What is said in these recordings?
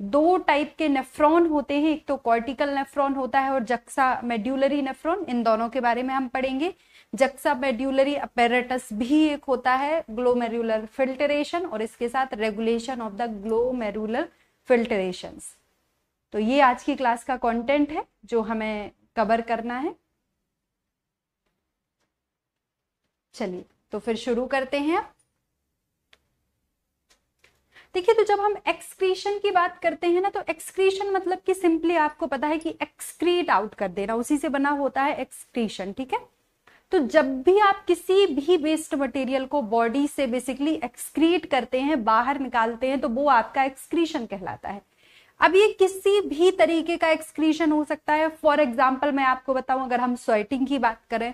दो टाइप के नेफ्रॉन होते हैं एक तो कॉर्टिकल नेफ्रॉन होता है और जक्सा मेड्यूलरी नेफ्रॉन इन दोनों के बारे में हम पढ़ेंगे जक्सा मेड्यूलरी अपेरेटस भी एक होता है ग्लोमेरुलर फिल्टरेशन और इसके साथ regulation of the glomerular filtration तो ये आज की क्लास का कंटेंट है जो हमें कवर करना है चलिए तो फिर शुरू करते हैं आप देखिए तो जब हम एक्सक्रीशन की बात करते हैं ना तो एक्सक्रीशन मतलब कि सिंपली आपको पता है कि एक्सक्रीट आउट कर देना उसी से बना होता है एक्सक्रीशन ठीक है तो जब भी आप किसी भी वेस्ट मटेरियल को बॉडी से बेसिकली एक्सक्रीट करते हैं बाहर निकालते हैं तो वो आपका एक्सक्रीशन कहलाता है अब ये किसी भी तरीके का एक्सक्रीशन हो सकता है फॉर एग्जाम्पल मैं आपको बताऊं अगर हम स्वेटिंग की बात करें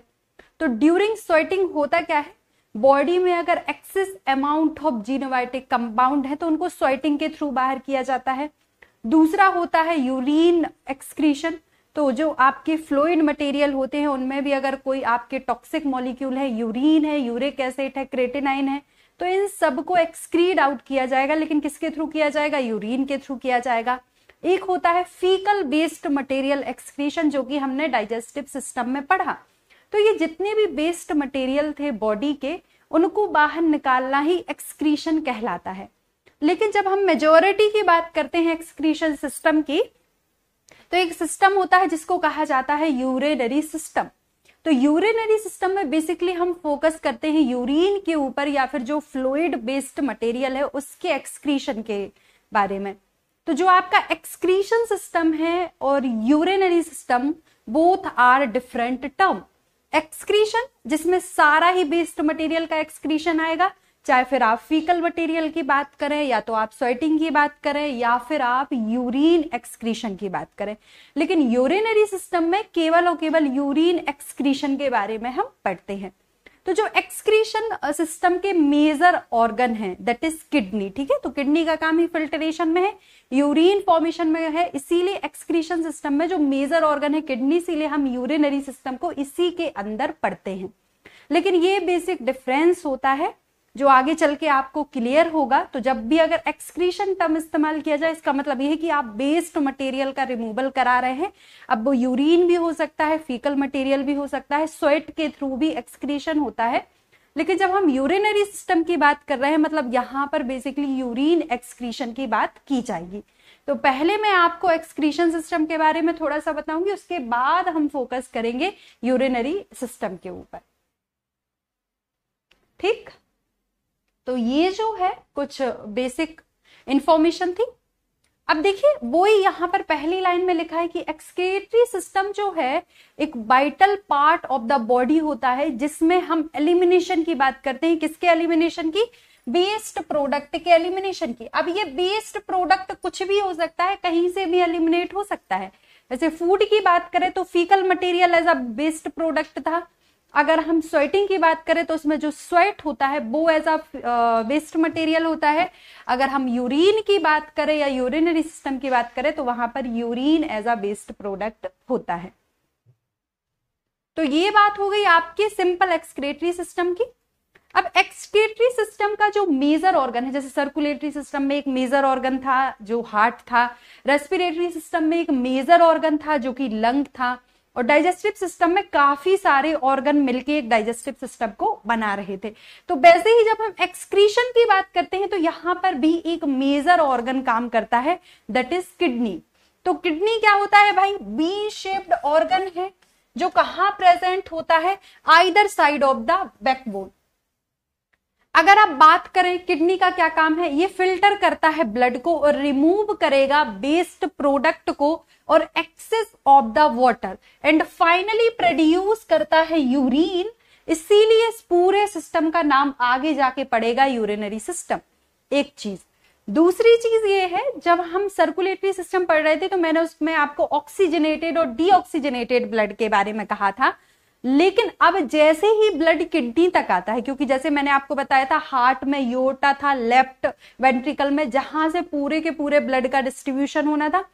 तो ड्यूरिंग स्वेटिंग होता क्या है बॉडी में अगर excess amount of xenobiotic compound है तो उनको स्वेटिंग के थ्रू बाहर किया जाता है दूसरा होता है यूरिन एक्सक्रीशन तो जो आपके फ्लोइड मटेरियल होते हैं उनमें भी अगर कोई आपके टॉक्सिक मॉलिक्यूल है यूरिन है यूरिक एसिड है क्रेटेनाइन है तो इन सब को एक्सक्रीड आउट किया जाएगा लेकिन किसके थ्रू किया जाएगा यूरिन के थ्रू किया जाएगा एक होता है फीकल बेस्ड मटेरियल एक्सक्रीशन जो कि हमने डाइजेस्टिव सिस्टम में पढ़ा तो ये जितने भी वेस्ट मटेरियल थे बॉडी के उनको बाहर निकालना ही एक्सक्रीशन कहलाता है लेकिन जब हम मेजोरिटी की बात करते हैं एक्सक्रीशन सिस्टम की तो एक सिस्टम होता है जिसको कहा जाता है यूरेनरी सिस्टम तो यूरिनरी सिस्टम में बेसिकली हम फोकस करते हैं यूरिन के ऊपर या फिर जो फ्लूड बेस्ड मटेरियल है उसके एक्सक्रीशन के बारे में तो जो आपका एक्सक्रीशन सिस्टम है और urinary system both are different term excretion जिसमें सारा ही वेस्ट मटेरियल का एक्सक्रीशन आएगा चाहे फिर आप फीकल मटेरियल की बात करें या तो आप स्वेटिंग की बात करें या फिर आप यूरिन एक्सक्रीशन की बात करें लेकिन यूरिनरी सिस्टम में केवल और केवल यूरिन एक्सक्रीशन के बारे में हम पढ़ते हैं तो जो एक्सक्रीशन सिस्टम के मेजर ऑर्गन है दैट इज किडनी ठीक है तो किडनी का काम ही फिल्ट्रेशन में है यूरिन फॉर्मेशन में है इसीलिए एक्सक्रीशन सिस्टम में जो मेजर ऑर्गन है किडनी इसीलिए हम यूरिनरी सिस्टम को इसी के अंदर पढ़ते हैं लेकिन ये बेसिक डिफरेंस होता है जो आगे चल के आपको क्लियर होगा तो जब भी अगर एक्सक्रीशन टर्म इस्तेमाल किया जाए इसका मतलब यह है कि आप बेस्ट मटेरियल का रिमूवल करा रहे हैं अब वो यूरिन भी हो सकता है फीकल मटेरियल भी हो सकता है स्वेट के थ्रू भी एक्सक्रीशन होता है लेकिन जब हम यूरिनरी सिस्टम की बात कर रहे हैं मतलब यहाँ पर बेसिकली यूरिन एक्सक्रीशन की बात की जाएगी तो पहले मैं आपको एक्सक्रीशन सिस्टम के बारे में थोड़ा सा बताऊंगी उसके बाद हम फोकस करेंगे यूरिनरी सिस्टम के ऊपर तो ये जो है कुछ बेसिक इंफॉर्मेशन थी अब देखिए वो ही यहां पर पहली लाइन में लिखा है कि एक्सकेटरी सिस्टम जो है एक vital part of the body होता है जिसमें हम एलिमिनेशन की बात करते हैं किसके एलिमिनेशन की बेस्ट प्रोडक्ट के एलिमिनेशन की अब ये बेस्ट प्रोडक्ट कुछ भी हो सकता है कहीं से भी एलिमिनेट हो सकता है जैसे फूड की बात करें तो faecal material as a best product था अगर हम स्वेटिंग की बात करें तो उसमें जो स्वेट होता है वो एज अ वेस्ट मटेरियल होता है अगर हम यूरिन की बात करें या यूरिनरी सिस्टम की बात करें तो वहां पर urine as a waste product होता है तो ये बात हो गई आपके सिंपल एक्सक्रेटरी सिस्टम की अब एक्सक्रेटरी सिस्टम का जो मेजर ऑर्गन है जैसे सर्कुलेटरी सिस्टम में एक मेजर ऑर्गन था जो हार्ट था रेस्पिरेटरी सिस्टम में एक मेजर ऑर्गन था जो कि लंग था और डाइजेस्टिव सिस्टम में काफी सारे ऑर्गन मिलके एक डाइजेस्टिव सिस्टम को बना रहे थे तो वैसे ही जब हम एक्सक्रीशन की बात करते हैं तो यहां पर भी एक मेजर ऑर्गन काम करता है दट इज किडनी तो किडनी क्या होता है भाई बी शेप्ड ऑर्गन है जो कहा प्रेजेंट होता है either side of the backbone अगर आप बात करें किडनी का क्या काम है ये फिल्टर करता है ब्लड को और रिमूव करेगा बेस्ट प्रोडक्ट को और excess of the water and finally produce करता है यूरिन इसीलिए इस पूरे सिस्टम का नाम आगे जाके पड़ेगा यूरिनरी सिस्टम एक चीज दूसरी चीज ये है जब हम सर्कुलेटरी सिस्टम पढ़ रहे थे तो मैंने उसमें आपको ऑक्सीजनेटेड और डीऑक्सीजनेटेड ब्लड के बारे में कहा था लेकिन अब जैसे ही ब्लड किडनी तक आता है क्योंकि जैसे मैंने आपको बताया था हार्ट में योटा था लेफ्ट वेंट्रिकल में जहां से पूरे के पूरे ब्लड का डिस्ट्रीब्यूशन होना था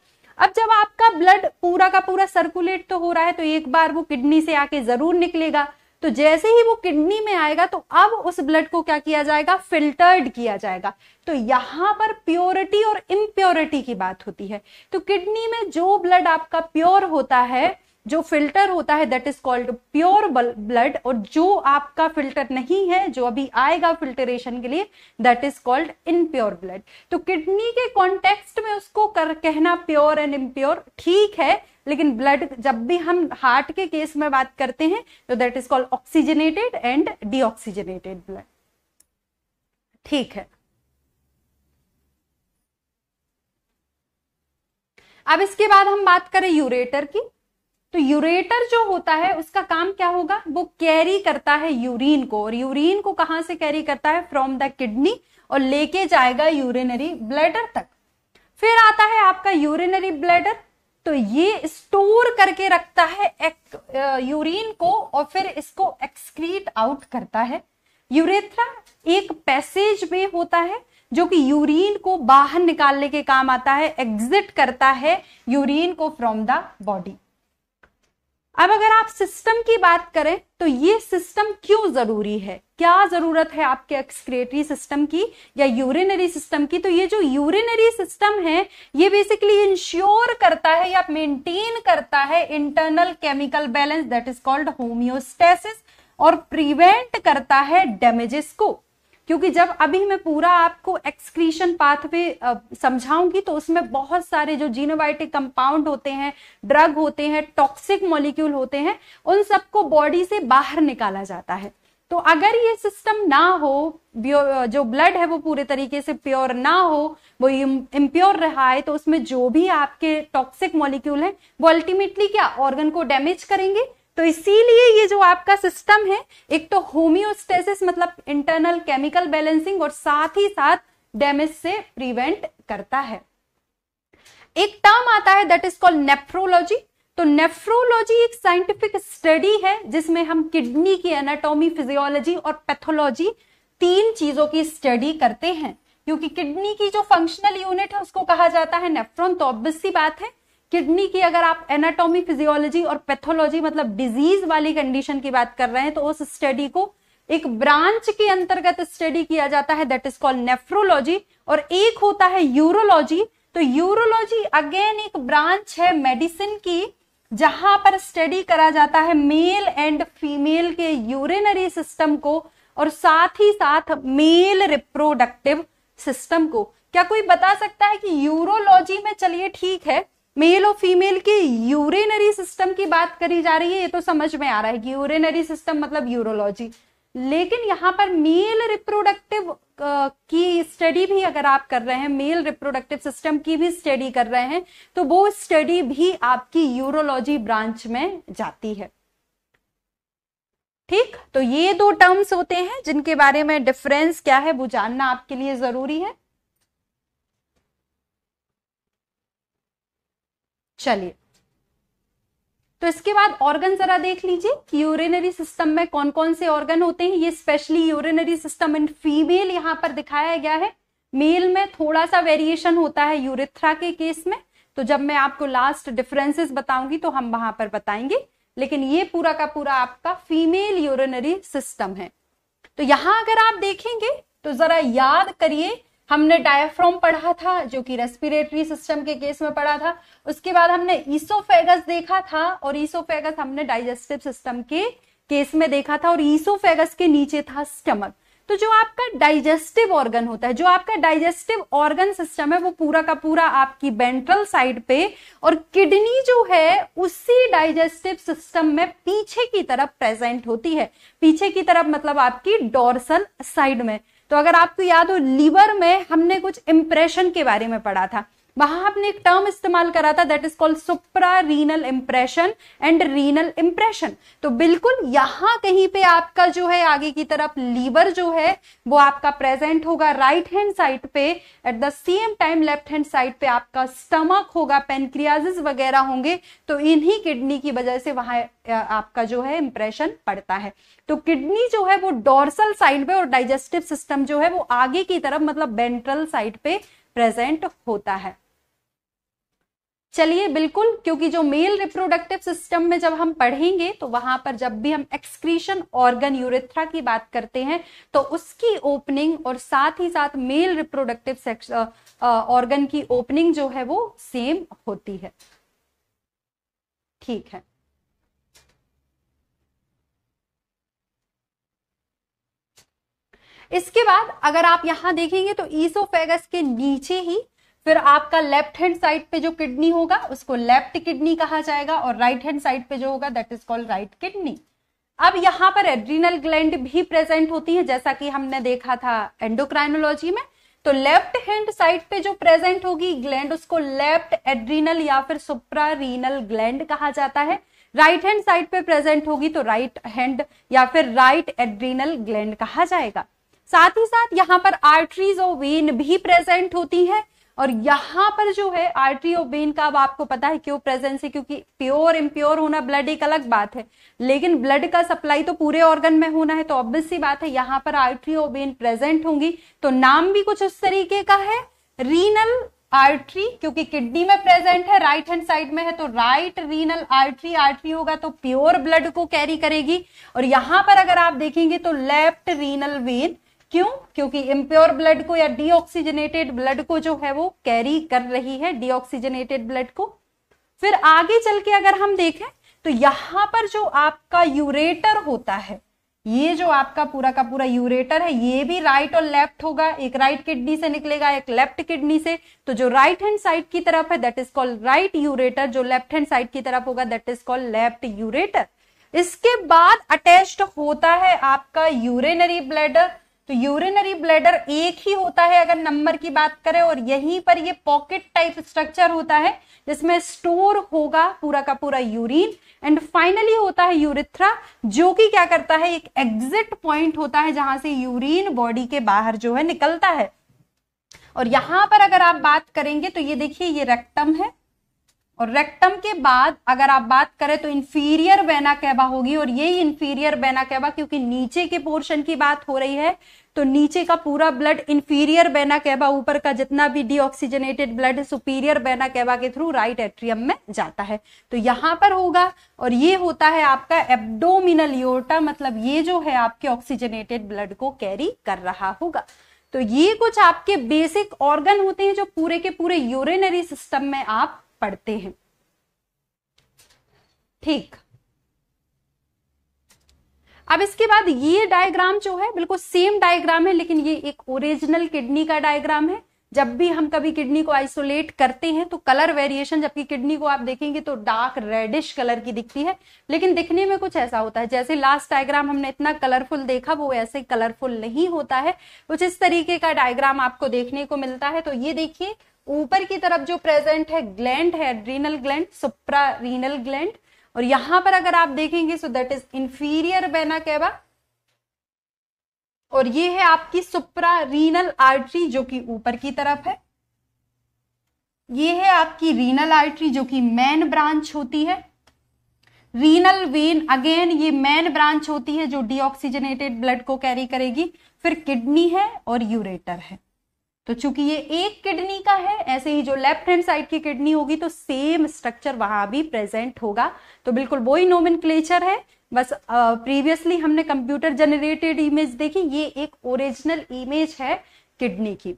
अब जब आपका ब्लड पूरा का पूरा सर्कुलेट तो हो रहा है तो एक बार वो किडनी से आके जरूर निकलेगा तो जैसे ही वो किडनी में आएगा तो अब उस ब्लड को क्या किया जाएगा फिल्टर्ड किया जाएगा तो यहां पर प्योरिटी और इम्प्योरिटी की बात होती है तो किडनी में जो ब्लड आपका प्योर होता है जो फिल्टर होता है that is called pure blood और जो आपका फिल्टर नहीं है जो अभी आएगा फिल्टरेशन के लिए that is called impure blood तो किडनी के कॉन्टेक्स्ट में उसको कर कहना प्योर एंड इम्प्योर ठीक है लेकिन ब्लड जब भी हम हार्ट के केस में बात करते हैं तो that is called oxygenated and deoxygenated blood ठीक है अब इसके बाद हम बात करें यूरेटर की तो यूरेटर जो होता है उसका काम क्या होगा वो कैरी करता है यूरिन को और यूरिन को कहां से कैरी करता है फ्रॉम द किडनी और लेके जाएगा यूरिनरी ब्लैडर तक फिर आता है आपका यूरिनरी ब्लैडर तो ये स्टोर करके रखता है यूरिन को और फिर इसको एक्सक्रीट आउट करता है यूरेथ्रा एक पैसेज में होता है जो कि यूरिन को बाहर निकालने के काम आता है एग्जिट करता है यूरिन को फ्रॉम द बॉडी अब अगर आप सिस्टम की बात करें तो ये सिस्टम क्यों जरूरी है क्या जरूरत है आपके एक्सक्रेटरी सिस्टम की या यूरिनरी सिस्टम की तो ये जो यूरिनरी सिस्टम है ये बेसिकली इंश्योर करता है या मेंटेन करता है internal chemical balance that is called homeostasis और प्रिवेंट करता है डैमेजेस को क्योंकि जब अभी मैं पूरा आपको एक्सक्रीशन पाथवे समझाऊंगी तो उसमें बहुत सारे जो जीनोबायोटिक कंपाउंड होते हैं ड्रग होते हैं टॉक्सिक मॉलिक्यूल होते हैं उन सबको बॉडी से बाहर निकाला जाता है तो अगर ये सिस्टम ना हो जो ब्लड है वो पूरे तरीके से प्योर ना हो वो इम्प्योर रहा है तो उसमें जो भी आपके टॉक्सिक मॉलिक्यूल हैं वो अल्टीमेटली क्या ऑर्गन को डैमेज करेंगे तो इसीलिए ये जो आपका सिस्टम है एक तो होमियोस्टेसिस मतलब इंटरनल केमिकल बैलेंसिंग और साथ ही साथ डैमेज से प्रिवेंट करता है एक टर्म आता है दैट इज कॉल्ड नेफ्रोलॉजी तो नेफ्रोलॉजी एक साइंटिफिक स्टडी है जिसमें हम किडनी की एनाटॉमी फिजियोलॉजी और पैथोलॉजी तीन चीजों की स्टडी करते हैं क्योंकि किडनी की जो फंक्शनल यूनिट है उसको कहा जाता है नेफ्रॉन तो ऑब्वियस सी बात है किडनी की अगर आप एनाटॉमी फिजियोलॉजी और पैथोलॉजी मतलब डिजीज वाली कंडीशन की बात कर रहे हैं तो उस स्टडी को एक ब्रांच के अंतर्गत स्टडी किया जाता है दैट इज कॉल्ड नेफ्रोलॉजी और एक होता है यूरोलॉजी तो यूरोलॉजी अगेन एक ब्रांच है मेडिसिन की जहां पर स्टडी करा जाता है मेल एंड फीमेल के यूरिनरी सिस्टम को और साथ ही साथ मेल रिप्रोडक्टिव सिस्टम को क्या कोई बता सकता है कि यूरोलॉजी में चलिए ठीक है मेल और फीमेल के यूरेनरी सिस्टम की बात करी जा रही है ये तो समझ में आ रहा है कि यूरेनरी सिस्टम मतलब यूरोलॉजी लेकिन यहाँ पर मेल रिप्रोडक्टिव की स्टडी भी अगर आप कर रहे हैं मेल रिप्रोडक्टिव सिस्टम की भी स्टडी कर रहे हैं तो वो स्टडी भी आपकी यूरोलॉजी ब्रांच में जाती है ठीक तो ये दो टर्म्स होते हैं जिनके बारे में डिफरेंस क्या है वो जानना आपके लिए जरूरी है चलिए तो इसके बाद ऑर्गन जरा देख लीजिए कि यूरिनरी सिस्टम में कौन कौन से ऑर्गन होते हैं ये specially urinary system in female यहां पर दिखाया गया है मेल में थोड़ा सा वेरिएशन होता है यूरिथ्रा के केस में तो जब मैं आपको लास्ट डिफरेंसेस बताऊंगी तो हम वहां पर बताएंगे लेकिन ये पूरा का पूरा आपका फीमेल यूरिनरी सिस्टम है तो यहां अगर आप देखेंगे तो जरा याद करिए हमने डायफ्रोम पढ़ा था जो कि रेस्पिरेटरी सिस्टम के केस में पढ़ा था उसके बाद हमने ईसोफेगस देखा था और ईसोफेगस हमने डाइजेस्टिव सिस्टम के केस में देखा था और ईसोफेगस के नीचे था स्टमक तो जो आपका डाइजेस्टिव ऑर्गन होता है जो आपका डाइजेस्टिव ऑर्गन सिस्टम है वो पूरा का पूरा आपकी बेंट्रल साइड पे और किडनी जो है उसी डाइजेस्टिव सिस्टम में पीछे की तरफ प्रेजेंट होती है पीछे की तरफ मतलब आपकी डोरसल साइड में तो अगर आपको याद हो लीवर में हमने कुछ इंप्रेशन के बारे में पढ़ा था वहां आपने एक टर्म इस्तेमाल करा था that is called supra renal impression and renal impression तो बिल्कुल यहां कहीं पे आपका जो है आगे की तरफ लीवर जो है वो आपका प्रेजेंट होगा राइट हैंड साइड पे at the same time left hand side पे आपका स्टमक होगा पेनक्रियाजिस वगैरह होंगे तो इन्हीं किडनी की वजह से वहां आपका जो है इंप्रेशन पड़ता है तो किडनी जो है वो डोर्सल साइड पे और डाइजेस्टिव सिस्टम जो है वो आगे की तरफ मतलब बेंट्रल साइड पे प्रेजेंट होता है चलिए बिल्कुल क्योंकि जो मेल रिप्रोडक्टिव सिस्टम में जब हम पढ़ेंगे तो वहां पर जब भी हम एक्सक्रीशन ऑर्गन यूरेथ्रा की बात करते हैं तो उसकी ओपनिंग और साथ ही साथ मेल रिप्रोडक्टिव ऑर्गन की ओपनिंग जो है वो सेम होती है ठीक है इसके बाद अगर आप यहां देखेंगे तो ईसोफेगस के नीचे ही फिर आपका लेफ्ट हैंड साइड पे जो किडनी होगा उसको लेफ्ट किडनी कहा जाएगा और राइट हैंड साइड पे जो होगा that is called right kidney अब यहां पर एड्रीनल ग्लैंड भी प्रेजेंट होती है जैसा कि हमने देखा था एंडोक्राइनोलॉजी में तो लेफ्ट हैंड साइड पे जो प्रेजेंट होगी ग्लैंड उसको लेफ्ट एड्रीनल या फिर सुप्रारीनल ग्लैंड कहा जाता है राइट हैंड साइड पे प्रेजेंट होगी तो राइट right हैंड या फिर राइट एड्रीनल ग्लैंड कहा जाएगा साथ ही साथ यहाँ पर आर्टरीज और वेन भी प्रेजेंट होती है और यहाँ पर जो है आर्टरी और वेन का अब आपको पता है क्यों प्रेजेंस है क्योंकि प्योर इम्प्योर होना ब्लड एक अलग बात है लेकिन ब्लड का सप्लाई तो पूरे ऑर्गन में होना है तो ऑब्वियस सी बात है यहाँ पर आर्टरी और वेन प्रेजेंट होंगी तो नाम भी कुछ उस तरीके का है रीनल आर्टरी क्योंकि किडनी में प्रेजेंट है राइट हैंड साइड में है तो राइट रीनल आर्टरी आर्टरी होगा तो प्योर ब्लड को कैरी करेगी और यहां पर अगर आप देखेंगे तो लेफ्ट रीनल वेन क्यों क्योंकि इम्प्योर ब्लड को या डीऑक्सीजनेटेड ब्लड को जो है वो कैरी कर रही है डीऑक्सीजनेटेड ब्लड को फिर आगे चल के अगर हम देखें तो यहां पर जो आपका यूरेटर होता है ये जो आपका पूरा का पूरा यूरेटर है ये भी राइट और लेफ्ट होगा एक राइट किडनी से निकलेगा एक लेफ्ट किडनी से तो जो राइट हैंड साइड की तरफ है that is called right ureter जो लेफ्ट हैंड साइड की तरफ होगा that is called left ureter इसके बाद अटैच्ड होता है आपका यूरेनरी ब्लैडर तो यूरिनरी ब्लैडर एक ही होता है अगर नंबर की बात करें और यहीं पर ये पॉकेट टाइप स्ट्रक्चर होता है जिसमें स्टोर होगा पूरा का पूरा यूरिन एंड फाइनली होता है यूरिथ्रा जो कि क्या करता है एक एग्जिट पॉइंट होता है जहां से यूरिन बॉडी के बाहर जो है निकलता है और यहां पर अगर आप बात करेंगे तो ये देखिए ये रेक्टम है और रेक्टम के बाद अगर आप बात करें तो इन्फीरियर वेना कैबा होगी और यही इन्फीरियर वेना कैबा क्योंकि नीचे के पोर्शन की बात हो रही है तो नीचे का पूरा ब्लड इन्फीरियर बैना कैबा ऊपर का जितना भी deoxygenated blood superior vena cava के थ्रू राइट एट्रियम में जाता है तो यहां पर होगा और ये होता है आपका एब्डोमिनल योटा मतलब ये जो है आपके ऑक्सीजनेटेड ब्लड को कैरी कर रहा होगा तो ये कुछ आपके बेसिक ऑर्गन होते हैं जो पूरे के पूरे यूरिनरी सिस्टम में आप पढ़ते हैं ठीक अब इसके बाद ये डायग्राम जो है बिल्कुल सेम डायग्राम है लेकिन ये एक ओरिजिनल किडनी का डायग्राम है जब भी हम कभी किडनी को आइसोलेट करते हैं तो कलर वेरिएशन जबकि किडनी को आप देखेंगे तो डार्क रेडिश कलर की दिखती है लेकिन दिखने में कुछ ऐसा होता है जैसे लास्ट डायग्राम हमने इतना कलरफुल देखा वो ऐसे कलरफुल नहीं होता है कुछ इस तरीके का डायग्राम आपको देखने को मिलता है तो ये देखिए ऊपर की तरफ जो प्रेजेंट है ग्लैंड है renal gland supra renal gland और यहां पर अगर आप देखेंगे so that is inferior vena cava और ये है आपकी सुप्रा रीनल आर्टरी जो कि ऊपर की तरफ है ये है आपकी रीनल आर्टरी जो कि मेन ब्रांच होती है रीनल वेन अगेन ये मेन ब्रांच होती है जो डीऑक्सीजनेटेड ब्लड को कैरी करेगी फिर किडनी है और यूरेटर है तो चूंकि ये एक किडनी का है ऐसे ही जो लेफ्ट हैंड साइड की किडनी होगी तो सेम स्ट्रक्चर वहां भी प्रेजेंट होगा तो बिल्कुल वही नोमिन है बस प्रीवियसली uh, हमने कंप्यूटर जनरेटेड इमेज देखी ये एक ओरिजिनल इमेज है किडनी की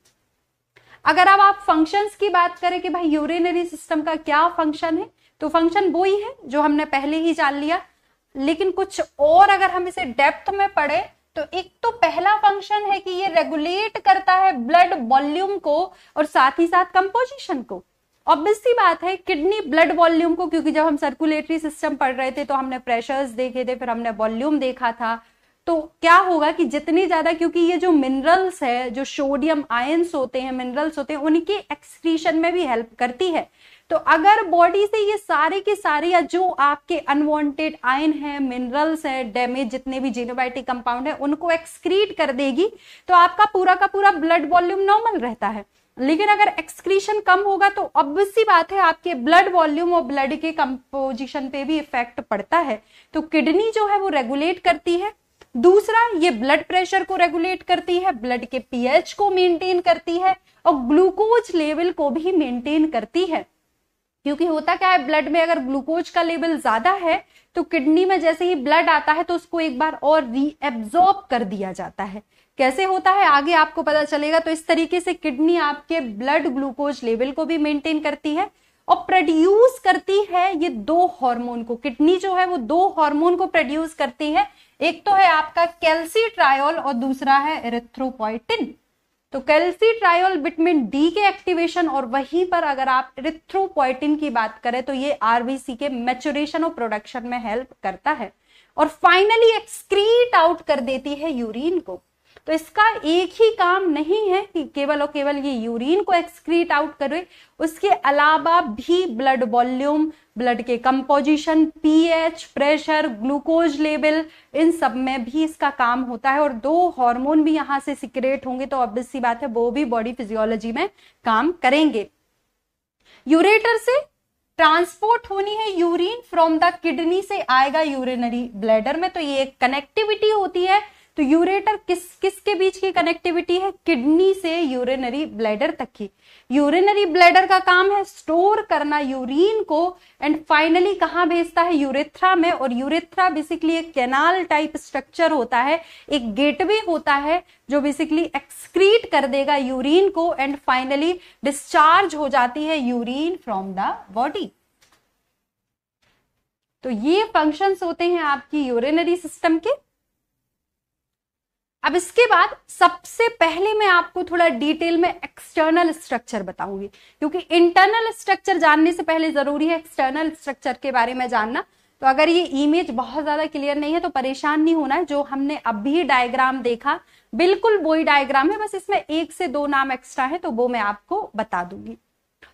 अगर अब आप फंक्शंस की बात करें कि भाई यूरिनरी सिस्टम का क्या फंक्शन है तो फंक्शन वो ही है जो हमने पहले ही जान लिया लेकिन कुछ और अगर हम इसे डेप्थ में पढ़े तो एक तो पहला फंक्शन है कि ये रेगुलेट करता है ब्लड वॉल्यूम को और साथ ही साथ कंपोजिशन को ऑब्वियसली बात है किडनी ब्लड वॉल्यूम को क्योंकि जब हम सर्कुलेटरी सिस्टम पढ़ रहे थे तो हमने प्रेशर्स देखे थे फिर हमने वॉल्यूम देखा था तो क्या होगा कि जितनी ज्यादा क्योंकि ये जो मिनरल्स है जो सोडियम आयन्स होते हैं मिनरल्स होते हैं उनकी एक्सक्रीशन में भी हेल्प करती है तो अगर बॉडी से ये सारे के सारे या जो आपके अनवांटेड आयन है मिनरल्स है डैमेज जितने भी जीनोबायोटिक कंपाउंड है उनको एक्सक्रीट कर देगी तो आपका पूरा का पूरा ब्लड वॉल्यूम नॉर्मल रहता है लेकिन अगर एक्सक्रीशन कम होगा तो ऑब्वियसली सी बात है आपके ब्लड वॉल्यूम और ब्लड के कंपोजिशन पे भी इफेक्ट पड़ता है तो किडनी जो है वो रेगुलेट करती है दूसरा ये ब्लड प्रेशर को रेगुलेट करती है ब्लड के पीएच को मेंटेन करती है और ग्लूकोज लेवल को भी मेंटेन करती है क्योंकि होता क्या है ब्लड में अगर ग्लूकोज का लेवल ज्यादा है तो किडनी में जैसे ही ब्लड आता है तो उसको एक बार और रीएब्जॉर्ब कर दिया जाता है कैसे होता है आगे आपको पता चलेगा तो इस तरीके से किडनी आपके ब्लड ग्लूकोज लेवल को भी मेंटेन करती है और प्रोड्यूस करती है ये दो हार्मोन को किडनी जो है वो दो हार्मोन को प्रोड्यूस करती है एक तो है आपका कैल्सी और दूसरा है एरेथ्रोपोइटिन तो कैल्सी ट्रायोल बिटमिन डी के एक्टिवेशन और वहीं पर अगर आप रिथ्रोपोइटिन की बात करें तो ये आरबीसी के मेचुरेशन और प्रोडक्शन में हेल्प करता है और फाइनली एक्सक्रीट आउट कर देती है यूरिन को तो इसका एक ही काम नहीं है कि केवल और केवल ये यूरिन को एक्सक्रीट आउट करे उसके अलावा भी ब्लड वॉल्यूम ब्लड के composition pH pressure glucose level इन सब में भी इसका काम होता है और दो हार्मोन भी यहां से सिक्रेट होंगे तो ऑब्वियस सी बात है वो भी बॉडी फिजियोलॉजी में काम करेंगे यूरेटर से ट्रांसपोर्ट होनी है यूरिन फ्रॉम द किडनी से आएगा यूरिनरी ब्लैडर में तो ये एक कनेक्टिविटी होती है तो यूरेटर किस किसके बीच की कनेक्टिविटी है किडनी से यूरिनरी ब्लैडर तक की यूरिनरी ब्लैडर का काम है स्टोर करना यूरिन को एंड फाइनली कहाँ भेजता है यूरेथ्रा में और यूरेथ्रा बेसिकली एक कैनाल टाइप स्ट्रक्चर होता है एक गेटवे होता है जो बेसिकली एक्सक्रीट कर देगा यूरिन को एंड फाइनली डिस्चार्ज हो जाती है यूरिन फ्रॉम द बॉडी तो ये फंक्शंस होते हैं आपकी यूरिनरी सिस्टम के अब इसके बाद सबसे पहले मैं आपको थोड़ा डिटेल में एक्सटर्नल स्ट्रक्चर बताऊंगी क्योंकि इंटरनल स्ट्रक्चर जानने से पहले जरूरी है एक्सटर्नल स्ट्रक्चर के बारे में जानना तो अगर ये इमेज बहुत ज्यादा क्लियर नहीं है तो परेशान नहीं होना है जो हमने अभी डायग्राम देखा बिल्कुल वही डायग्राम है बस इसमें एक से दो नाम एक्स्ट्रा है तो वो मैं आपको बता दूंगी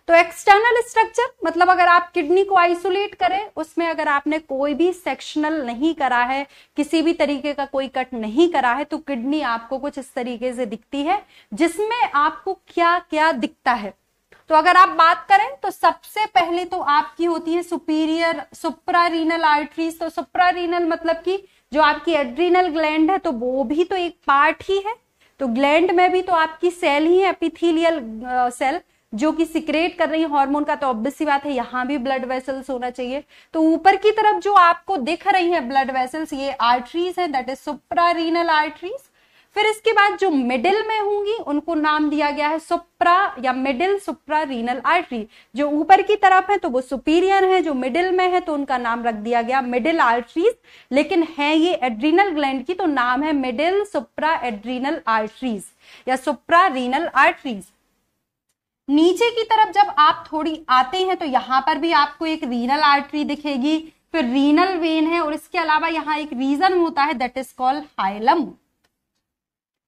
तो एक्सटर्नल स्ट्रक्चर मतलब अगर आप किडनी को आइसोलेट करें उसमें अगर आपने कोई भी सेक्शनल नहीं करा है किसी भी तरीके का कोई कट नहीं करा है तो किडनी आपको कुछ इस तरीके से दिखती है जिसमें आपको क्या क्या दिखता है तो अगर आप बात करें तो सबसे पहले तो आपकी होती है सुपीरियर सुप्रारीनल आर्ट्रीज तो सुप्रारीनल मतलब की जो आपकी एड्रीनल ग्लैंड है तो वो भी तो एक पार्ट ही है तो ग्लैंड में भी तो आपकी सेल ही है एपिथीलियल सेल जो कि सिक्रेट कर रही हार्मोन का तो ऑब्वियस सी बात है यहाँ भी ब्लड वेसल्स होना चाहिए तो ऊपर की तरफ जो आपको दिख रही है ब्लड वेसल्स ये आर्टरीज है that is supra renal arteries फिर इसके बाद जो मिडिल में होंगी उनको नाम दिया गया है सुप्रा या मिडिल सुप्रा रीनल आर्टरी जो ऊपर की तरफ है तो वो सुपीरियर है जो मिडिल में है तो उनका नाम रख दिया गया मिडिल आर्टरीज लेकिन है ये एड्रीनल ग्लैंड की तो नाम है मिडिल सुप्रा एड्रीनल आर्टरीज या सुप्रा रीनल आर्टरीज नीचे की तरफ जब आप थोड़ी आते हैं तो यहाँ पर भी आपको एक रीनल आर्टरी दिखेगी फिर रीनल वेन है और इसके अलावा यहाँ एक रीजन होता है दैट इज कॉल्ड हाइलम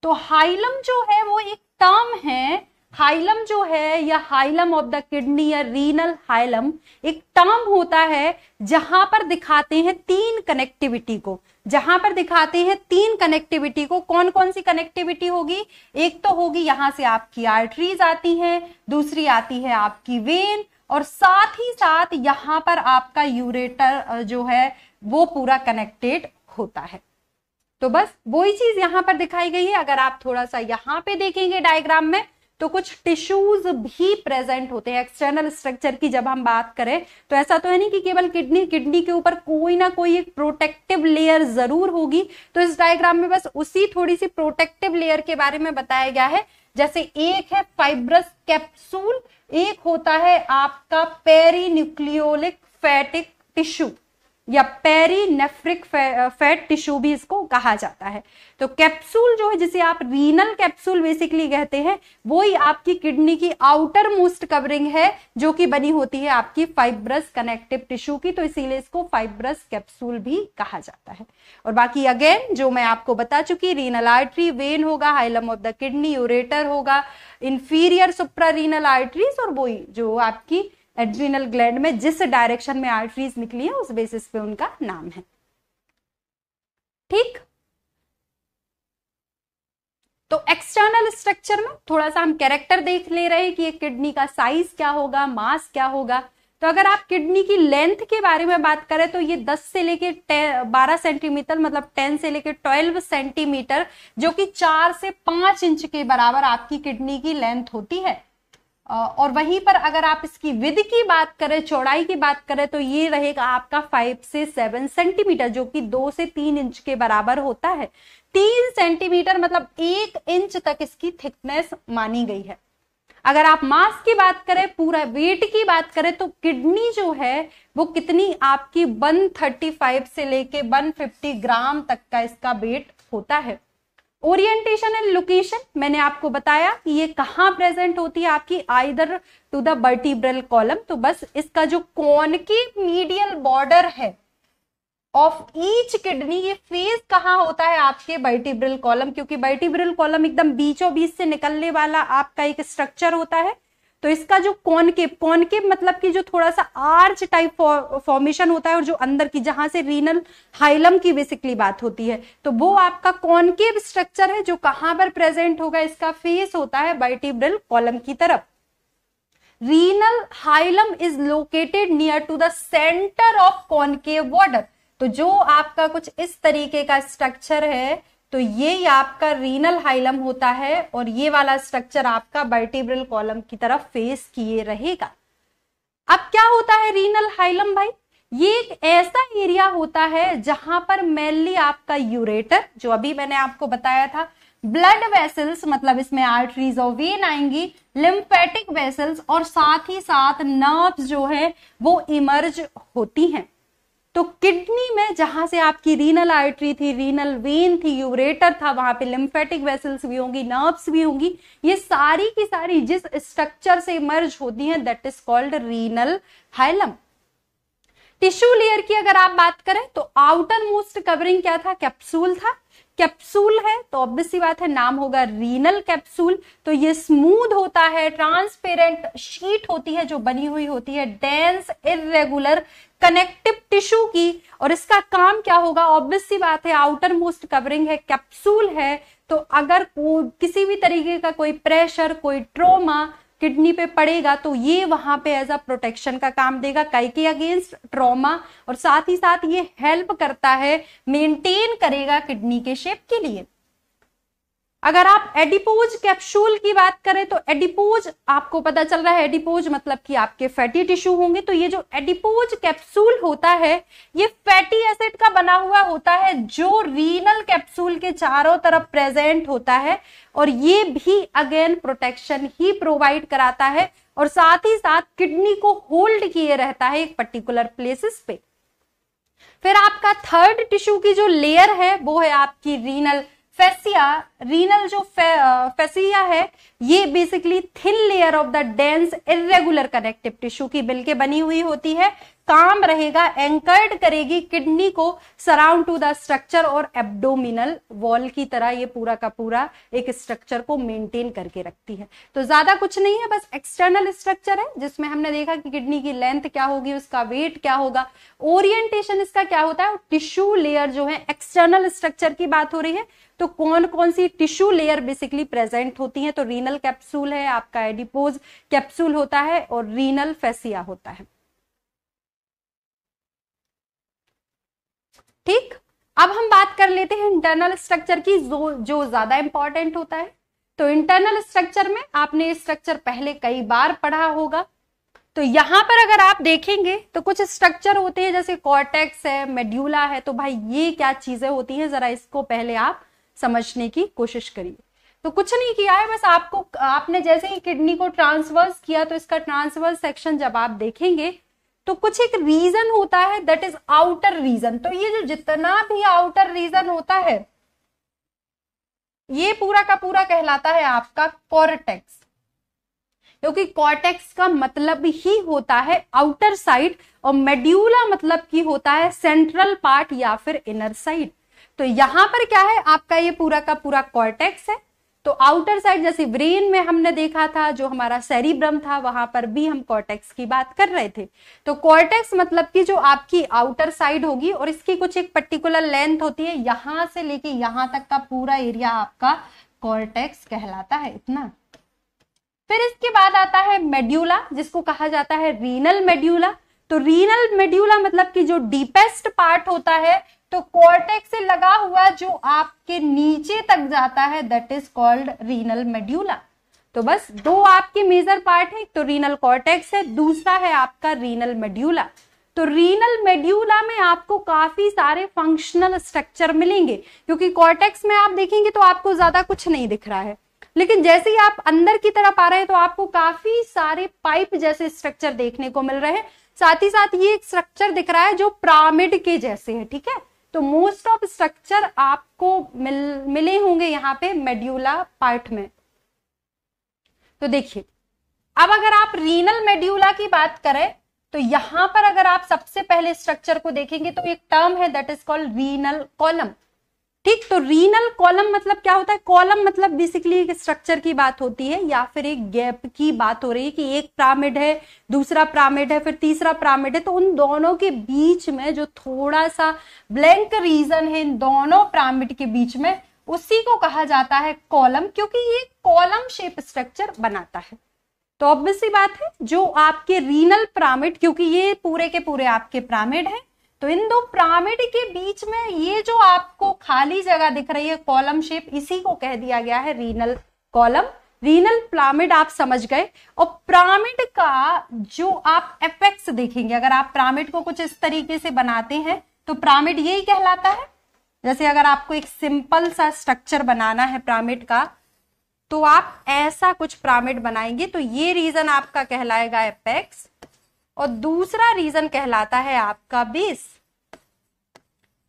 तो हाइलम जो है वो एक टर्म है हाइलम जो है या हाइलम ऑफ द किडनी या रीनल हाइलम एक टर्म होता है जहां पर दिखाते हैं तीन कनेक्टिविटी को जहां पर दिखाते हैं तीन कनेक्टिविटी को कौन कौन सी कनेक्टिविटी होगी एक तो होगी यहां से आपकी आर्टरीज आती हैं दूसरी आती है आपकी वेन और साथ ही साथ यहां पर आपका यूरेटर जो है वो पूरा कनेक्टेड होता है तो बस वही चीज यहां पर दिखाई गई है अगर आप थोड़ा सा यहां पे देखेंगे डायग्राम में तो कुछ टिश्यूज भी प्रेजेंट होते हैं एक्सटर्नल स्ट्रक्चर की जब हम बात करें तो ऐसा तो है नहीं कि केवल किडनी किडनी के ऊपर कोई ना कोई एक प्रोटेक्टिव लेयर जरूर होगी तो इस डायग्राम में बस उसी थोड़ी सी प्रोटेक्टिव लेयर के बारे में बताया गया है जैसे एक है फाइब्रस कैप्सूल एक होता है आपका पेरी फैटिक टिश्यू या पेरीनेफ्रिक फैट टिश्यू भी इसको कहा जाता है तो कैप्सूल जो है जिसे आप रीनल कैप्सूल बेसिकली कहते हैं वो ही आपकी किडनी की आउटर मोस्ट कवरिंग है जो कि बनी होती है आपकी फाइब्रस कनेक्टिव टिश्यू की तो इसीलिए इसको फाइब्रस कैप्सूल भी कहा जाता है और बाकी अगेन जो मैं आपको बता चुकी रीनल आर्ट्री वेन होगा hilum of the kidney ureter होगा इंफीरियर सुप्रा रीनल आर्ट्रीज और वो जो आपकी एड्रीनल ग्लैंड में जिस डायरेक्शन में आर्टरीज निकली है उस बेसिस पे उनका नाम है ठीक तो एक्सटर्नल स्ट्रक्चर में थोड़ा सा हम कैरेक्टर देख ले रहे हैं कि ये किडनी का साइज क्या होगा मास क्या होगा तो अगर आप किडनी की लेंथ के बारे में बात करें तो ये 10 से लेके 12 सेंटीमीटर मतलब 10 से लेके 12 सेंटीमीटर जो कि 4 से 5 इंच के बराबर आपकी किडनी की लेंथ होती है और वहीं पर अगर आप इसकी विध की बात करें चौड़ाई की बात करें तो ये रहेगा आपका फाइव से सेवन सेंटीमीटर जो कि दो से तीन इंच के बराबर होता है तीन सेंटीमीटर मतलब एक इंच तक इसकी थिकनेस मानी गई है अगर आप मास की बात करें पूरा वेट की बात करें तो किडनी जो है वो कितनी आपकी 135 से लेके 150 ग्राम तक का इसका वेट होता है ओरिएंटेशन एंड लोकेशन मैंने आपको बताया कि ये कहाँ प्रेजेंट होती है आपकी either to the vertebral column तो बस इसका जो की मीडियल बॉर्डर है ऑफ ईच किडनी ये फेस कहाँ होता है आपके बाइटिब्रल कॉलम क्योंकि बाइटिब्रल कॉलम एकदम बीचों बीच से निकलने वाला आपका एक स्ट्रक्चर होता है तो इसका जो कॉनकेप कॉनकेप मतलब कि जो थोड़ा सा आर्च टाइप फॉर्मेशन होता है और जो अंदर की जहां से रीनल हाइलम की बेसिकली बात होती है तो वो आपका कॉनकेव स्ट्रक्चर है जो कहां पर प्रेजेंट होगा इसका फेस होता है बाइटिब्रल कॉलम की तरफ renal hilum is located near to the centre of concave water तो जो आपका कुछ इस तरीके का स्ट्रक्चर है तो ये आपका रीनल हाइलम होता है और ये वाला स्ट्रक्चर आपका वर्टिब्रल कॉलम की तरफ फेस किए रहेगा अब क्या होता है रीनल हाइलम भाई ये एक ऐसा एरिया होता है जहां पर मेनली आपका यूरेटर जो अभी मैंने आपको बताया था ब्लड वेसल्स मतलब इसमें आर्टरीज और वेन आएंगी लिम्फेटिक वेसल्स और साथ ही साथ नर्व्स जो है वो इमर्ज होती हैं तो किडनी में जहां से आपकी रीनल आर्टरी थी रीनल वेन थी यूरेटर था वहां पे लिम्फेटिक वेसल्स भी होंगी नर्व्स भी होंगी ये सारी की सारी जिस स्ट्रक्चर से मर्ज होती हैं that is called renal hilum tissue layer की अगर आप बात करें तो आउटर मोस्ट कवरिंग क्या था कैप्सूल था कैप्सूल है तो ऑब्वियस सी बात है नाम होगा रीनल कैप्सूल तो ये स्मूथ होता है ट्रांसपेरेंट शीट होती है जो बनी हुई होती है डेंस इरेगुलर कनेक्टिव टिश्यू की और इसका काम क्या होगा ऑब्वियस सी बात है आउटर मोस्ट कवरिंग है कैप्सूल है तो अगर किसी भी तरीके का कोई प्रेशर कोई ट्रोमा किडनी पे पड़ेगा तो ये वहां पे एज अ प्रोटेक्शन का काम देगा कई के अगेंस्ट ट्रॉमा और साथ ही साथ ये हेल्प करता है मेंटेन करेगा किडनी के शेप के लिए अगर आप एडिपोज कैप्सूल की बात करें तो एडिपोज आपको पता चल रहा है एडिपोज मतलब कि आपके फैटी टिश्यू होंगे तो ये जो एडिपोज कैप्सूल होता है ये फैटी एसिड का बना हुआ होता है जो रीनल कैप्सूल के चारों तरफ प्रेजेंट होता है और ये भी अगेन प्रोटेक्शन ही प्रोवाइड कराता है और साथ ही साथ किडनी को होल्ड किए रहता है एक पर्टिकुलर प्लेसेस पे फिर आपका थर्ड टिश्यू की जो लेयर है वो है आपकी रीनल फेसिया रीनल जो फे, फेसिया है ये basically thin layer of the dense irregular connective tissue की मिलके बनी हुई होती है काम रहेगा एंकर्ड करेगी किडनी को सराउंड टू द स्ट्रक्चर और एब्डोमिनल वॉल की तरह ये पूरा का पूरा एक स्ट्रक्चर को मेंटेन करके रखती है तो ज्यादा कुछ नहीं है बस एक्सटर्नल स्ट्रक्चर है जिसमें हमने देखा कि किडनी की लेंथ क्या होगी उसका वेट क्या होगा ओरिएंटेशन इसका क्या होता है टिश्यू लेयर जो है एक्सटर्नल स्ट्रक्चर की बात हो रही है तो कौन कौन सी टिश्यू लेयर बेसिकली प्रेजेंट होती है तो रीनल कैप्सूल है आपका एडिपोज कैप्सूल होता है और रीनल फेसिया होता है ठीक अब हम बात कर लेते हैं इंटरनल स्ट्रक्चर की जो जो ज्यादा इंपॉर्टेंट होता है तो इंटरनल स्ट्रक्चर में आपने स्ट्रक्चर पहले कई बार पढ़ा होगा तो यहां पर अगर आप देखेंगे तो कुछ स्ट्रक्चर होते हैं जैसे कॉर्टेक्स है मेड्यूला है तो भाई ये क्या चीजें होती हैं जरा इसको पहले आप समझने की कोशिश करिए तो कुछ नहीं किया है बस आपको आपने जैसे ही किडनी को ट्रांसवर्स किया तो इसका ट्रांसवर्स सेक्शन जब आप देखेंगे तो कुछ एक रीजन होता है दैट इज आउटर रीजन तो ये जो जितना भी आउटर रीजन होता है ये पूरा का पूरा कहलाता है आपका कॉर्टेक्स क्योंकि कॉर्टेक्स का मतलब ही होता है आउटर साइड और मेड्यूला मतलब की होता है सेंट्रल पार्ट या फिर इनर साइड तो यहां पर क्या है आपका ये पूरा का पूरा कॉर्टेक्स है तो आउटर साइड जैसे ब्रेन में हमने देखा था जो हमारा सेरिब्रम था वहां पर भी हम कॉर्टेक्स की बात कर रहे थे तो कॉर्टेक्स मतलब कि जो आपकी आउटर साइड होगी और इसकी कुछ एक पर्टिकुलर लेंथ होती है यहां से लेके यहां तक का पूरा एरिया आपका कॉर्टेक्स कहलाता है इतना फिर इसके बाद आता है मेड्यूला जिसको कहा जाता है रीनल मेड्यूला तो रीनल मेड्यूला मतलब कि जो डीपेस्ट पार्ट होता है तो कॉर्टेक्स से लगा हुआ जो आपके नीचे तक जाता है that is called renal medulla तो बस दो आपके मेजर पार्ट है एक तो रीनल कॉर्टेक्स है दूसरा है आपका रीनल मेड्यूला तो रीनल मेड्यूला में आपको काफी सारे फंक्शनल स्ट्रक्चर मिलेंगे क्योंकि कॉर्टेक्स में आप देखेंगे तो आपको ज्यादा कुछ नहीं दिख रहा है लेकिन जैसे ही आप अंदर की तरफ आ रहे हैं तो आपको काफी सारे पाइप जैसे स्ट्रक्चर देखने को मिल रहे हैं साथ ही साथ ये एक स्ट्रक्चर दिख रहा है जो प्रामिड के जैसे है ठीक है तो मोस्ट ऑफ स्ट्रक्चर आपको मिल मिले होंगे यहां पे मेड्यूला पार्ट में तो देखिए अब अगर आप रीनल मेड्यूला की बात करें तो यहां पर अगर आप सबसे पहले स्ट्रक्चर को देखेंगे तो एक टर्म है that is called renal column ठीक तो रीनल कॉलम मतलब क्या होता है कॉलम मतलब बेसिकली एक स्ट्रक्चर की बात होती है या फिर एक गैप की बात हो रही है कि एक प्रामिड है दूसरा प्रामिड है फिर तीसरा प्रामिड है तो उन दोनों के बीच में जो थोड़ा सा ब्लैंक रीजन है इन दोनों प्रामिड के बीच में उसी को कहा जाता है कॉलम क्योंकि ये कॉलम शेप स्ट्रक्चर बनाता है तो ऑब्वियसली बात है जो आपके रीनल प्रामिड क्योंकि ये पूरे के पूरे आपके प्रामिड है तो इन दो पिरामिड के बीच में ये जो आपको खाली जगह दिख रही है कॉलम शेप इसी को कह दिया गया है रीनल कॉलम रीनल प्रामिड आप समझ गए और प्रामिड का जो आप एपेक्स देखेंगे अगर आप प्रामिड को कुछ इस तरीके से बनाते हैं तो प्रामिड यही कहलाता है जैसे अगर आपको एक सिंपल सा स्ट्रक्चर बनाना है प्रामिड का तो आप ऐसा कुछ प्रामिड बनाएंगे तो ये रीजन आपका कहलाएगा एपेक्स और दूसरा रीजन कहलाता है आपका बेस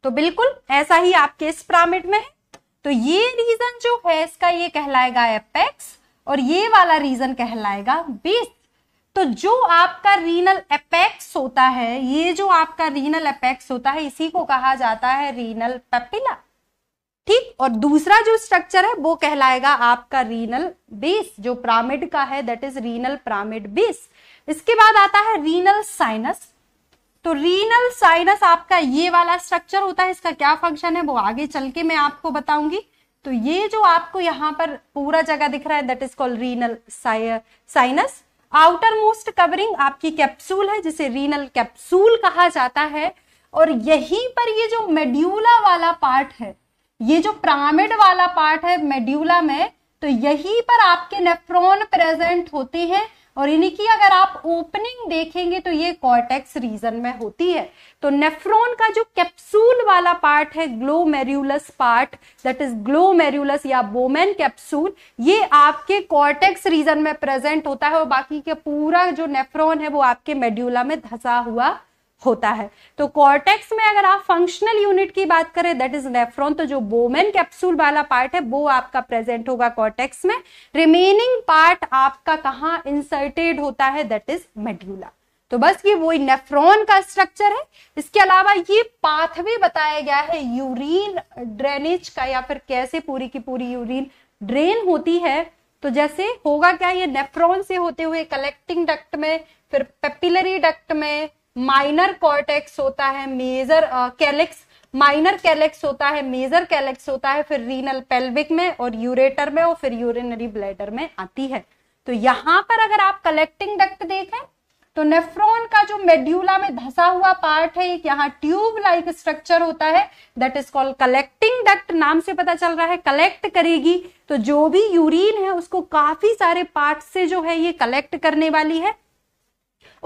तो बिल्कुल ऐसा ही आपके इस प्रामिड में है तो ये रीजन जो है इसका ये कहलाएगा एपेक्स और ये वाला रीजन कहलाएगा बेस तो जो आपका रीनल एपेक्स होता है ये जो आपका रीनल एपेक्स होता है इसी को कहा जाता है रीनल पेपिला ठीक और दूसरा जो स्ट्रक्चर है वो कहलाएगा आपका रीनल बेस जो प्रामिड का है that is renal pyramid base इसके बाद आता है रीनल साइनस तो रीनल साइनस आपका ये वाला स्ट्रक्चर होता है इसका क्या फंक्शन है वो आगे चल के मैं आपको बताऊंगी तो ये जो आपको यहां पर पूरा जगह दिख रहा है that is called renal sinus outermost covering आपकी कैप्सूल है जिसे रीनल कैप्सूल कहा जाता है और यहीं पर ये जो मेड्यूला वाला पार्ट है ये जो प्रामिड वाला पार्ट है मेड्यूला में तो यहीं पर आपके नेफ्रॉन प्रेजेंट होते हैं और इन्हीं की अगर आप ओपनिंग देखेंगे तो ये कॉर्टेक्स रीजन में होती है तो नेफ्रॉन का जो कैप्सूल वाला पार्ट है glomerulus part that is glomerulus या बोमेन कैप्सूल ये आपके कॉर्टेक्स रीजन में प्रेजेंट होता है और बाकी के पूरा जो नेफ्रॉन है वो आपके मेड्यूला में धसा हुआ होता है तो कॉर्टेक्स में अगर आप फंक्शनल यूनिट की बात करें दैट इज नेफ्रॉन तो जो बोमेन कैप्सूल वाला पार्ट है वो आपका प्रेजेंट होगा कॉर्टेक्स में रिमेनिंग पार्ट आपका कहाँ इंसर्टेड होता है दैट इज मेड्यूला तो बस ये वही नेफ्रॉन का स्ट्रक्चर है इसके अलावा ये पाथवे बताया गया है यूरिन ड्रेनेज का या फिर कैसे पूरी की पूरी यूरिन ड्रेन होती है तो जैसे होगा क्या ये नेफ्रॉन से होते हुए कलेक्टिंग डक्ट में फिर पेपिलरी डक्ट में माइनर कॉर्टेक्स होता है मेजर कैलेक्स माइनर कैलेक्स होता है मेजर कैलेक्स होता है फिर रीनल पेल्विक में और यूरेटर में और फिर यूरिनरी ब्लैडर में आती है तो यहां पर अगर आप कलेक्टिंग डक्ट देखें तो नेफ्रॉन का जो मेड्यूला में धसा हुआ पार्ट है एक यहाँ ट्यूब लाइक स्ट्रक्चर होता है that is called collecting duct नाम से पता चल रहा है कलेक्ट करेगी तो जो भी यूरिन है उसको काफी सारे पार्ट से जो है ये कलेक्ट करने वाली है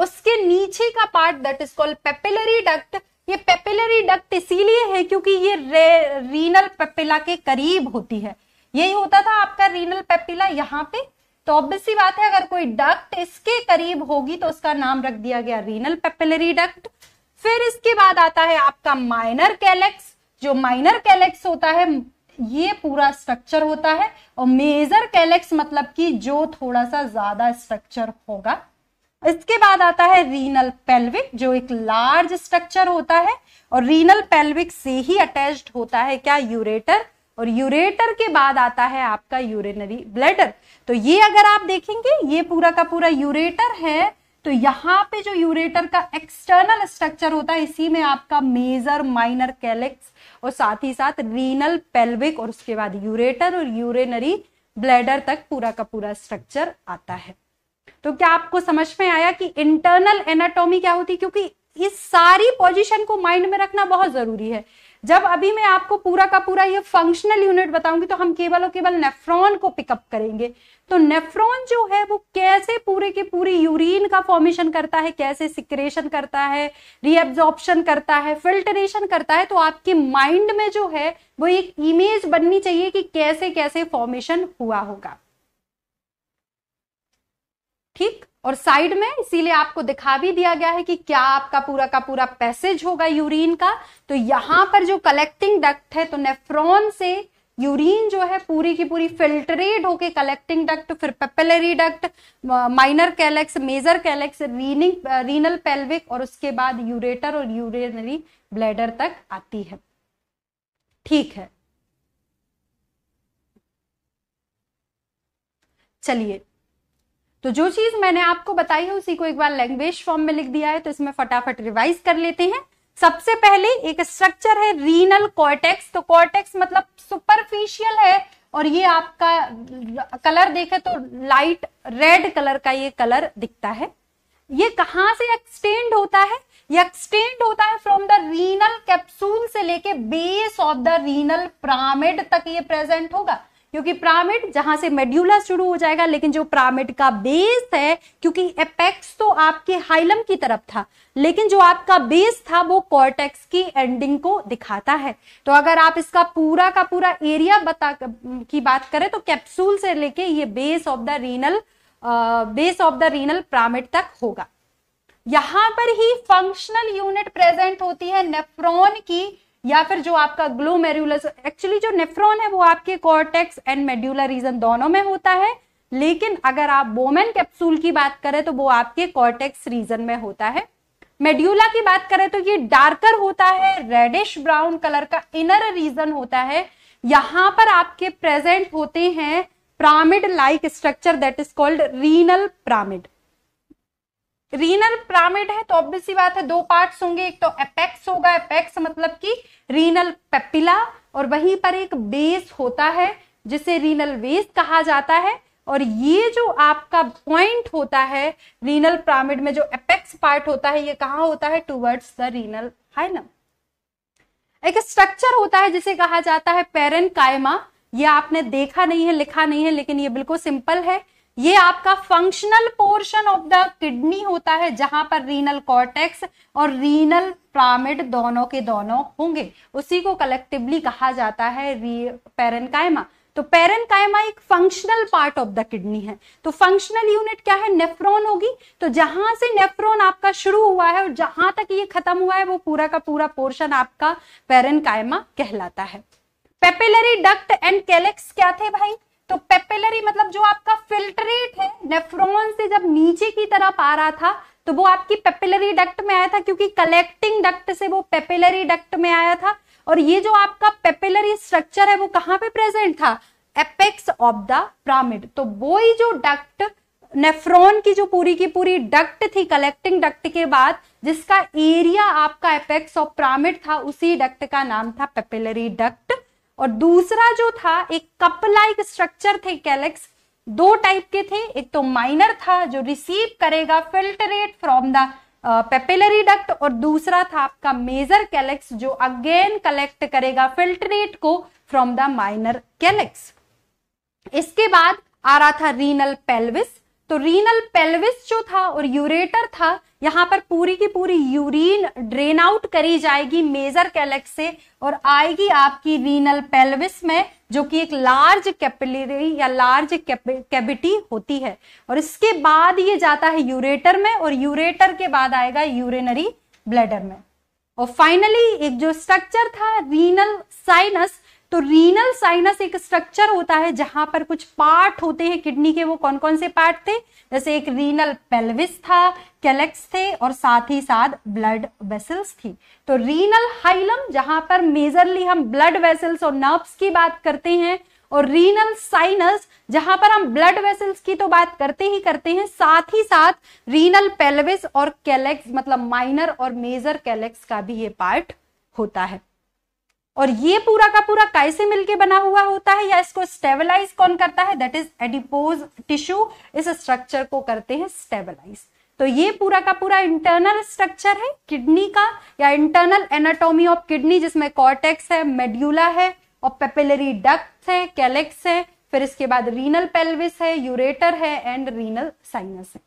उसके नीचे का part that is called papillary duct ये पेपिलरी डक्ट इसीलिए है क्योंकि ये रे, रीनल पेपिला के करीब होती है यही होता था आपका रीनल पेपिला यहाँ पे तो ऑब्वियसली बात है अगर कोई डक्ट इसके करीब होगी तो उसका नाम रख दिया गया रीनल पेपिलरी डक्ट फिर इसके बाद आता है आपका माइनर कैलेक्स जो माइनर कैलेक्स होता है ये पूरा स्ट्रक्चर होता है और मेजर कैलेक्स मतलब कि जो थोड़ा सा ज्यादा स्ट्रक्चर होगा इसके बाद आता है रीनल पेल्विक जो एक लार्ज स्ट्रक्चर होता है और रीनल पेल्विक से ही अटैच्ड होता है क्या यूरेटर और यूरेटर के बाद आता है आपका यूरिनरी ब्लैडर तो ये अगर आप देखेंगे ये पूरा का पूरा यूरेटर है तो यहाँ पे जो यूरेटर का एक्सटर्नल स्ट्रक्चर होता है इसी में आपका मेजर माइनर कैलेक्स और साथ ही साथ रीनल पेल्विक और उसके बाद यूरेटर और यूरिनरी ब्लैडर तक पूरा का पूरा स्ट्रक्चर आता है तो क्या आपको समझ में आया कि इंटरनल एनाटॉमी क्या होती क्योंकि इस सारी पोजीशन को माइंड में रखना बहुत जरूरी है जब अभी मैं आपको पूरा का पूरा ये फंक्शनल यूनिट बताऊंगी तो हम केवल और केवल नेफ्रॉन को पिकअप करेंगे तो नेफ्रॉन जो है वो कैसे पूरे के पूरे यूरिन का फॉर्मेशन करता है कैसे सिक्रेशन करता है रीएब्जॉर्प्शन करता है फिल्टरेशन करता है तो आपके माइंड में जो है वो एक इमेज बननी चाहिए कि कैसे कैसे फॉर्मेशन हुआ होगा ठीक और साइड में इसीलिए आपको दिखा भी दिया गया है कि क्या आपका पूरा का पूरा पैसेज होगा यूरिन का तो यहां पर जो कलेक्टिंग डक्ट है तो नेफ्रॉन से यूरिन जो है पूरी की पूरी फिल्टरेट होके कलेक्टिंग डक्ट फिर papillary duct minor calyx major calyx रीनिंग रीनल पेल्विक और उसके बाद यूरेटर और यूरिनरी ब्लैडर तक आती है ठीक है चलिए तो जो चीज मैंने आपको बताई है उसी को एक बार लैंग्वेज फॉर्म में लिख दिया है तो इसमें फटाफट रिवाइज कर लेते हैं सबसे पहले एक स्ट्रक्चर है रीनल कॉर्टेक्स तो कॉर्टेक्स मतलब सुपरफिशियल है और ये आपका कलर देखे तो लाइट रेड कलर का ये कलर दिखता है ये कहां से एक्सटेंड होता है ये एक्सटेंड होता है फ्रॉम द रीनल कैप्सूल से लेके base of the renal pyramid तक ये प्रेजेंट होगा क्योंकि प्रामिड जहां से मेड्यूला शुरू हो जाएगा लेकिन जो प्रामिड का बेस है क्योंकि एपेक्स तो आपके हाइलम की तरफ था लेकिन जो आपका बेस था वो कॉर्टेक्स की एंडिंग को दिखाता है तो अगर आप इसका पूरा का पूरा एरिया बता की बात करें तो कैप्सूल से लेके ये base of the renal base of the renal pyramid तक होगा यहां पर ही फंक्शनल यूनिट प्रेजेंट होती है नेफ्रॉन की या फिर जो आपका ग्लोमेरुलस एक्चुअली जो नेफ्रॉन है वो आपके कॉर्टेक्स एंड मेड्यूलर रीजन दोनों में होता है लेकिन अगर आप बोमेन कैप्सूल की बात करें तो वो आपके कॉर्टेक्स रीजन में होता है मेड्यूला की बात करें तो ये डार्कर होता है रेडिश ब्राउन कलर का इनर रीजन होता है यहां पर आपके प्रेजेंट होते हैं pyramid like structure that is called renal pyramid renal pyramid है तो ऑब्वियस सी बात है दो पार्ट्स होंगे एक तो एपेक्स होगा एपेक्स मतलब कि रीनल पेपिला और वहीं पर एक बेस होता है जिसे रीनल वेस कहा जाता है और ये जो आपका पॉइंट होता है रीनल प्रामिड में जो एपेक्स पार्ट होता है ये कहा होता है टूवर्ड्स द रीनल हाइनम एक स्ट्रक्चर होता है जिसे कहा जाता है पेरन कायमा ये आपने देखा नहीं है लिखा नहीं है लेकिन ये बिल्कुल सिंपल है ये आपका functional portion of the kidney होता है जहां पर रीनल कॉर्टेक्स और रीनल प्रामिड दोनों के दोनों होंगे उसी को कलेक्टिवली कहा जाता है पेरेनकाइमा तो पेरेनकाइमा एक functional part of the kidney है तो फंक्शनल यूनिट क्या है नेफ्रॉन होगी तो जहां से नेफ्रॉन आपका शुरू हुआ है और जहां तक ये खत्म हुआ है वो पूरा का पूरा पोर्शन आपका पेरेनकाइमा कहलाता है पेपिलरी डक्ट एंड कैलेक्स क्या थे भाई तो पेपेलरी मतलब जो आपका फिल्टरेट है नेफ्रॉन से जब नीचे की तरफ आ रहा था तो वो आपकी पेपेलरी डक्ट में आया था क्योंकि कलेक्टिंग डक्ट से वो पेपेलरी डक्ट में आया था और ये जो आपका पेपेलरी स्ट्रक्चर है वो कहाँ पे प्रेजेंट था एपेक्स ऑफ द प्रामिड तो वो ही जो डक्ट नेफ्रॉन की जो पूरी की पूरी डक्ट थी कलेक्टिंग डक्ट के बाद जिसका एरिया आपका एपेक्स ऑफ प्रामिड था उसी डक्ट का नाम था पेपेलरी डक्ट और दूसरा जो था एक कप लाइक स्ट्रक्चर थे कैलेक्स दो टाइप के थे एक तो माइनर था जो रिसीव करेगा filtrate from the papillary duct और दूसरा था आपका मेजर कैलेक्स जो अगेन कलेक्ट करेगा फिल्टरेट को फ्रॉम द माइनर कैलेक्स इसके बाद आ रहा था रीनल पेल्विस तो रीनल पेल्विस जो था और यूरेटर था यहां पर पूरी की पूरी यूरिन ड्रेन आउट करी जाएगी मेजर कैलेक्स से और आएगी आपकी रीनल पेल्विस में जो कि एक लार्ज कैपिलरी या लार्ज कैविटी होती है और इसके बाद ये जाता है यूरेटर में और यूरेटर के बाद आएगा यूरिनरी ब्लैडर में और फाइनली एक जो स्ट्रक्चर था रीनल साइनस तो रीनल साइनस एक स्ट्रक्चर होता है जहां पर कुछ पार्ट होते हैं किडनी के वो कौन कौन से पार्ट थे जैसे एक रीनल पेल्विस था कैलेक्स थे और साथ ही साथ ब्लड वेसल्स थी तो रीनल हाइलम जहां पर मेजरली हम ब्लड वेसल्स और नर्व्स की बात करते हैं और रीनल साइनस जहां पर हम ब्लड वेसल्स की तो बात करते ही करते हैं साथ ही साथ रीनल पेल्विस और कैलेक्स मतलब माइनर और मेजर कैलेक्स का भी ये पार्ट होता है और ये पूरा का पूरा कैसे मिलके बना हुआ होता है या इसको स्टेबलाइज कौन करता है दैट इज एडिपोज टिश्यू इस स्ट्रक्चर को करते हैं स्टेबलाइज तो ये पूरा का पूरा इंटरनल स्ट्रक्चर है किडनी का या इंटरनल एनाटॉमी ऑफ किडनी जिसमें कॉर्टेक्स है मेड्यूला है और पेपिलरी डक्ट है कैलेक्स है फिर इसके बाद रीनल पेल्विस है यूरेटर है एंड रीनल साइनस है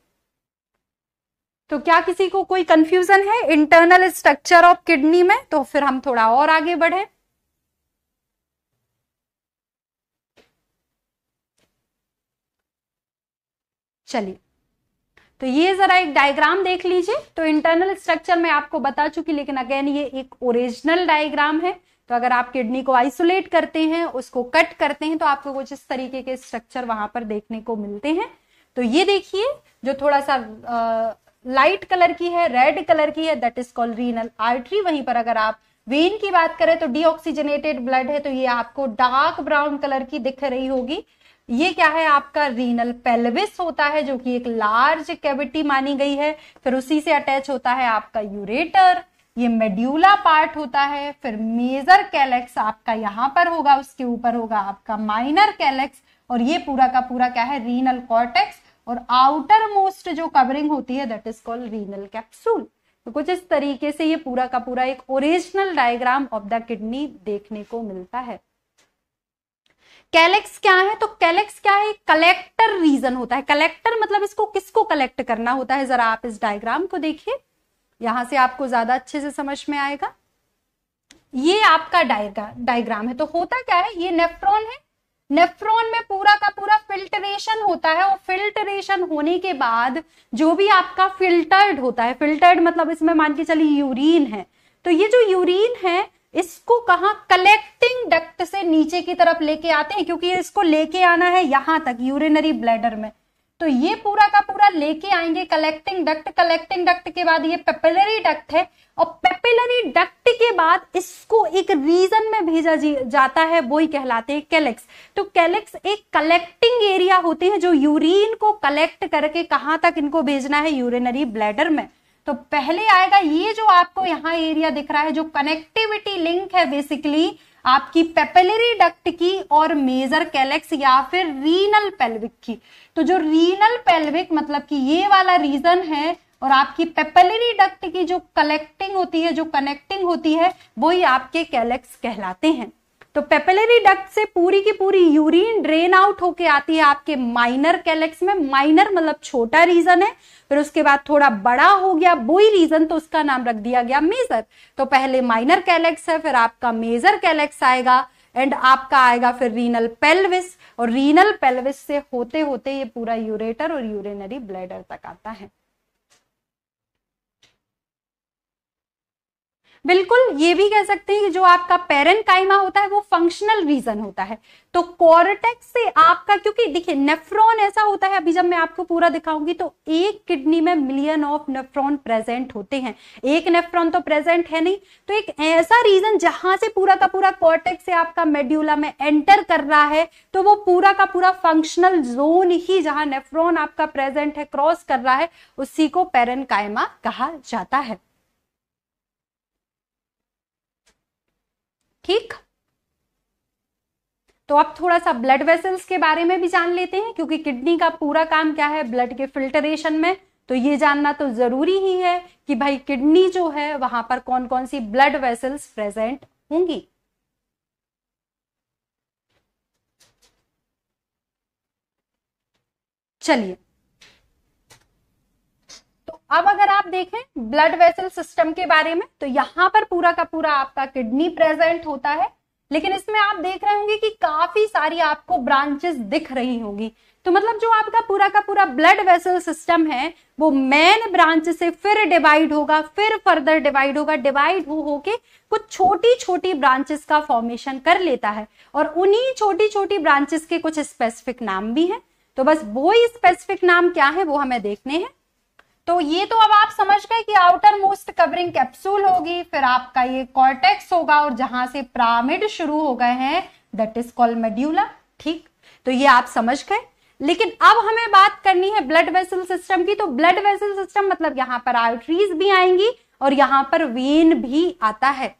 तो क्या किसी को कोई कंफ्यूजन है इंटरनल स्ट्रक्चर ऑफ किडनी में तो फिर हम थोड़ा और आगे बढ़े चलिए तो ये जरा एक डायग्राम देख लीजिए तो इंटरनल स्ट्रक्चर में आपको बता चुकी लेकिन अगेन ये एक ओरिजिनल डायग्राम है तो अगर आप किडनी को आइसोलेट करते हैं उसको कट करते हैं तो आपको कुछ इस तरीके के स्ट्रक्चर वहां पर देखने को मिलते हैं तो ये देखिए जो थोड़ा सा आ, लाइट कलर की है रेड कलर की है that is called renal artery वहीं पर अगर आप वेन की बात करें तो डीऑक्सीजनेटेड ब्लड है तो ये आपको डार्क ब्राउन कलर की दिख रही होगी ये क्या है आपका रीनल पेल्विस होता है जो कि एक लार्ज कैविटी मानी गई है फिर उसी से अटैच होता है आपका यूरेटर ये मेड्यूला पार्ट होता है फिर मेजर कैलेक्स आपका यहां पर होगा उसके ऊपर होगा आपका माइनर कैलेक्स और ये पूरा का पूरा क्या है रीनल कॉर्टेक्स और आउटर मोस्ट जो कवरिंग होती है that is called renal capsule तो कुछ इस तरीके से ये पूरा का पूरा एक original diagram of the kidney देखने को मिलता है कैलेक्स क्या है तो कैलेक्स क्या है कलेक्टर रीजन होता है कलेक्टर मतलब इसको किसको कलेक्ट करना होता है जरा आप इस डायग्राम को देखिए यहां से आपको ज्यादा अच्छे से समझ में आएगा ये आपका डायग्राम है तो होता क्या है ये नेफ्रॉन है नेफ्रॉन में पूरा का पूरा फिल्टरेशन होता है और फिल्टरेशन होने के बाद जो भी आपका फिल्टर्ड होता है फिल्टर्ड मतलब इसमें मान के चलिए यूरिन है तो ये जो यूरिन है इसको कहा कलेक्टिंग डक्ट से नीचे की तरफ लेके आते हैं क्योंकि इसको लेके आना है यहां तक यूरिनरी ब्लैडर में तो ये पूरा का पूरा लेके आएंगे कलेक्टिंग डक्ट कलेक्टिंग डक्ट के बाद ये पेपिलरी डक्ट है और पेपिलरी डक्ट के बाद इसको एक रीजन में भेजा जाता है वो ही कहलाते हैं कैलेक्स तो कैलेक्स एक कलेक्टिंग एरिया होते हैं जो यूरिन को कलेक्ट करके कहां तक इनको भेजना है यूरिनरी ब्लैडर में तो पहले आएगा ये जो आपको यहाँ एरिया दिख रहा है जो कनेक्टिविटी लिंक है बेसिकली आपकी पेपेलरी डक्ट की और मेजर कैलेक्स या फिर रीनल पेल्विक की तो जो रीनल पेल्विक मतलब कि ये वाला रीजन है और आपकी पेपेलरी डक्ट की जो कलेक्टिंग होती है जो कनेक्टिंग होती है वही आपके कैलेक्स कहलाते हैं तो पेपेलरी डक्ट से पूरी की पूरी यूरिन ड्रेन आउट होके आती है आपके माइनर कैलेक्स में माइनर मतलब छोटा रीजन है फिर उसके बाद थोड़ा बड़ा हो गया बोई रीजन तो उसका नाम रख दिया गया मेजर तो पहले माइनर कैलेक्स है फिर आपका मेजर कैलेक्स आएगा एंड आपका आएगा फिर रीनल पेल्विस और रीनल पेल्विस से होते होते ये पूरा यूरेटर और यूरिनरी ब्लैडर तक आता है बिल्कुल ये भी कह सकते हैं कि जो आपका पेरन काइमा होता है वो फंक्शनल रीजन होता है तो कॉर्टेक्स से आपका क्योंकि देखिए नेफ्रॉन ऐसा होता है अभी जब मैं आपको पूरा दिखाऊंगी तो एक किडनी में मिलियन ऑफ नेफ्रॉन प्रेजेंट होते हैं एक नेफ्रॉन तो प्रेजेंट है नहीं तो एक ऐसा रीजन जहां से पूरा का पूरा कॉर्टेक्स से आपका मेड्यूला में एंटर कर रहा है तो वो पूरा का पूरा फंक्शनल जोन ही जहां नेफ्रॉन आपका प्रेजेंट है क्रॉस कर रहा है उसी को पेरन कहा जाता है ठीक तो अब थोड़ा सा ब्लड वेसल्स के बारे में भी जान लेते हैं क्योंकि किडनी का पूरा काम क्या है ब्लड के फिल्टरेशन में तो ये जानना तो जरूरी ही है कि भाई किडनी जो है वहां पर कौन कौन सी ब्लड वेसल्स प्रेजेंट होंगी चलिए अब अगर आप देखें ब्लड वेसल सिस्टम के बारे में तो यहां पर पूरा का पूरा आपका किडनी प्रेजेंट होता है लेकिन इसमें आप देख रहे होंगे कि काफी सारी आपको ब्रांचेस दिख रही होगी तो मतलब जो आपका पूरा का पूरा ब्लड वेसल सिस्टम है वो मेन ब्रांच से फिर डिवाइड होगा फिर फर्दर डिवाइड होगा डिवाइड हो होके कुछ छोटी छोटी ब्रांचेस का फॉर्मेशन कर लेता है और उन्हीं छोटी छोटी ब्रांचेस के कुछ स्पेसिफिक नाम भी हैं तो बस वो ही स्पेसिफिक नाम क्या है वो हमें देखने हैं तो ये तो अब आप समझ गए कि आउटर मोस्ट कवरिंग कैप्सूल होगी फिर आपका ये कॉर्टेक्स होगा और जहां से प्रामिड शुरू हो गए हैं दट इज कॉल्ड मेड्यूला ठीक तो ये आप समझ गए लेकिन अब हमें बात करनी है ब्लड वेसल सिस्टम की तो ब्लड वेसल सिस्टम मतलब यहां पर आर्टरीज भी आएंगी और यहां पर वेन भी आता है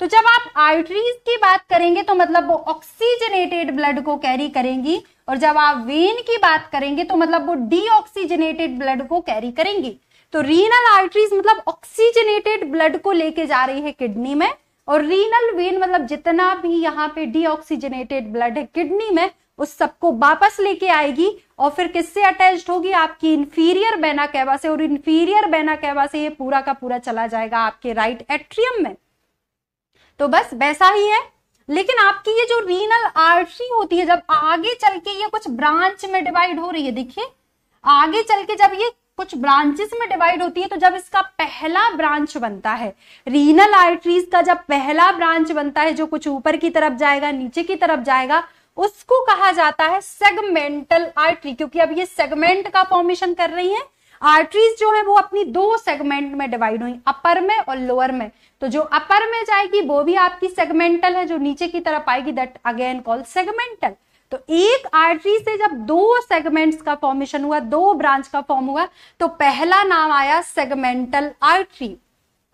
तो जब आप आर्टरीज की बात करेंगे तो मतलब वो ऑक्सीजनेटेड ब्लड को कैरी करेंगी और जब आप वेन की बात करेंगे तो मतलब वो डीऑक्सीजनेटेड ब्लड को कैरी करेंगी तो रीनल आर्टरीज मतलब ऑक्सीजनेटेड ब्लड को लेके जा रही है किडनी में और रीनल वेन मतलब जितना भी यहाँ पे डीऑक्सीजनेटेड ब्लड है किडनी में उस सबको वापस लेके आएगी और फिर किससे अटैच होगी आपकी इन्फीरियर बैना कैवा से और इन्फीरियर बैना कैवा से ये पूरा का पूरा चला जाएगा आपके राइट एट्रियम में तो बस वैसा ही है लेकिन आपकी ये जो रीनल आर्टरी होती है जब आगे चल के ये कुछ ब्रांच में डिवाइड हो रही है देखिए आगे चल के जब ये कुछ ब्रांचेस में डिवाइड होती है तो जब इसका पहला ब्रांच बनता है रीनल आर्टरीज का जब पहला ब्रांच बनता है जो कुछ ऊपर की तरफ जाएगा नीचे की तरफ जाएगा उसको कहा जाता है सेगमेंटल आर्टरी क्योंकि अब ये सेगमेंट का फॉर्मेशन कर रही है आर्टरीज जो है वो अपनी दो सेगमेंट में डिवाइड हुई अपर में और लोअर में तो जो अपर में जाएगी वो भी आपकी सेगमेंटल है जो नीचे की तरफ आएगी दैट अगेन कॉल सेगमेंटल तो एक आर्टरी से जब दो सेगमेंट्स का फॉर्मेशन हुआ दो ब्रांच का फॉर्म हुआ तो पहला नाम आया सेगमेंटल आर्टरी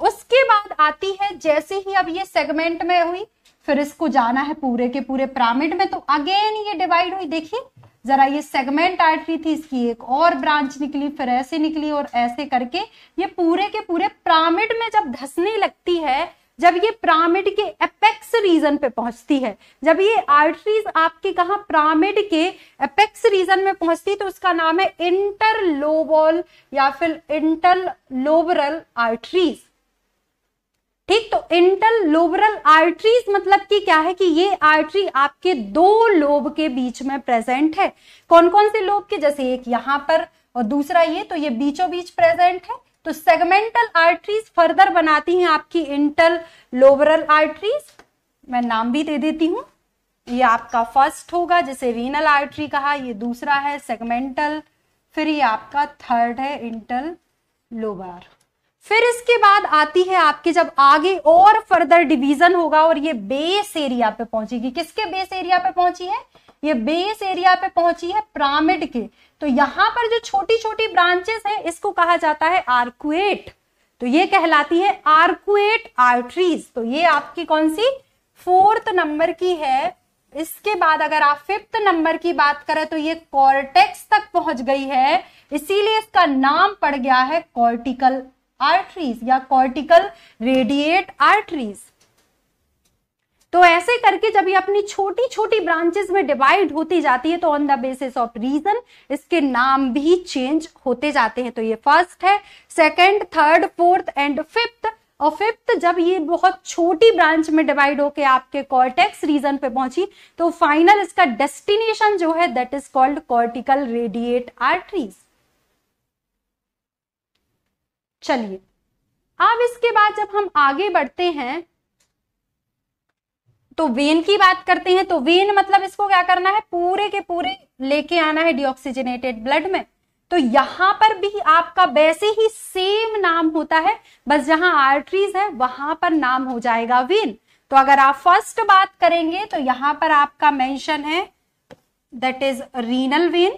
उसके बाद आती है जैसे ही अब ये सेगमेंट में हुई फिर इसको जाना है पूरे के पूरे प्रामिड में तो अगेन ये डिवाइड हुई देखिए जरा ये सेगमेंट आर्टरी थी इसकी एक और ब्रांच निकली फिर ऐसे निकली और ऐसे करके ये पूरे के पूरे प्रामिड में जब धसने लगती है जब ये प्रामिड के एपेक्स रीजन पे पहुंचती है जब ये आर्टरीज आपके कहा प्रामिड के एपेक्स रीजन में पहुंचती है तो उसका नाम है इंटरलोबल या फिर इंटरलोबरल आर्टरीज ठीक तो इंटल लोबरल आर्ट्रीज मतलब कि क्या है कि ये आर्टरी आपके दो लोब के बीच में प्रेजेंट है कौन कौन से लोब के जैसे एक यहां पर और दूसरा ये तो ये बीचों बीच प्रेजेंट है तो सेगमेंटल आर्ट्रीज फर्दर बनाती हैं आपकी इंटल लोबरल आर्ट्रीज मैं नाम भी दे देती हूं ये आपका फर्स्ट होगा जिसे रीनल आर्ट्री कहा ये दूसरा है सेगमेंटल फिर ये आपका थर्ड है इंटल लोबर फिर इसके बाद आती है आपके जब आगे और फर्दर डिवीजन होगा और ये बेस एरिया पे पहुंचेगी किसके बेस एरिया पे पहुंची है ये बेस एरिया पे पहुंची है प्रामिड के तो यहां पर जो छोटी छोटी ब्रांचेस हैं इसको कहा जाता है आर्कुएट तो ये कहलाती है आर्कुएट आर्टरीज तो ये आपकी कौन सी फोर्थ नंबर की है इसके बाद अगर आप फिफ्थ नंबर की बात करें तो ये कॉर्टेक्स तक पहुंच गई है इसीलिए इसका नाम पड़ गया है कॉर्टिकल आर्टरीज या कॉर्टिकल रेडिएट आर्टरीज तो ऐसे करके जब ये अपनी छोटी छोटी ब्रांचेस में डिवाइड होती जाती है तो on the basis of region इसके नाम भी चेंज होते जाते हैं तो ये फर्स्ट है second third fourth and fifth और फिफ्थ जब ये बहुत छोटी ब्रांच में डिवाइड होके आपके कॉर्टेक्स रीजन पे पहुंची तो फाइनल इसका डेस्टिनेशन जो है that is called cortical radiate arteries चलिए अब इसके बाद जब हम आगे बढ़ते हैं तो वेन की बात करते हैं तो वेन मतलब इसको क्या करना है पूरे के पूरे लेके आना है डिऑक्सीजनेटेड ब्लड में तो यहां पर भी आपका वैसे ही सेम नाम होता है बस जहां आर्टरीज है वहां पर नाम हो जाएगा वेन तो अगर आप फर्स्ट बात करेंगे तो यहां पर आपका मेंशन है दैट इज रीनल वेन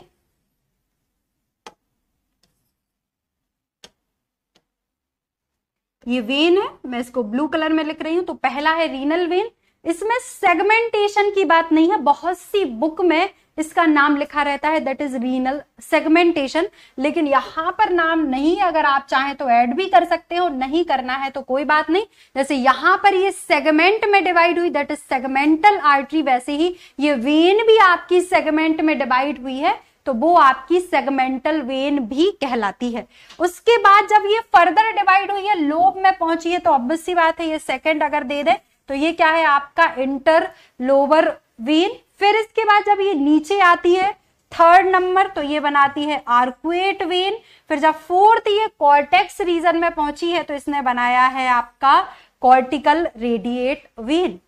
ये वेन है मैं इसको ब्लू कलर में लिख रही हूं तो पहला है रीनल वेन इसमें सेगमेंटेशन की बात नहीं है बहुत सी बुक में इसका नाम लिखा रहता है दैट इज रीनल सेगमेंटेशन लेकिन यहां पर नाम नहीं अगर आप चाहें तो ऐड भी कर सकते हो नहीं करना है तो कोई बात नहीं जैसे यहां पर ये सेगमेंट में डिवाइड हुई दैट इज सेगमेंटल आर्टरी वैसे ही ये वेन भी आपकी सेगमेंट में डिवाइड हुई है तो वो आपकी सेगमेंटल वेन भी कहलाती है उसके बाद जब ये फर्दर डिवाइड हुई है लोब में पहुंची है तो ऑब्वियस सी बात है ये सेकंड अगर दे दे तो ये क्या है आपका इंटर लोअर वेन फिर इसके बाद जब ये नीचे आती है थर्ड नंबर तो ये बनाती है आर्कुएट वेन फिर जब फोर्थ ये कॉर्टेक्स रीजन में पहुंची है तो इसने बनाया है आपका कॉर्टिकल रेडिएट वेन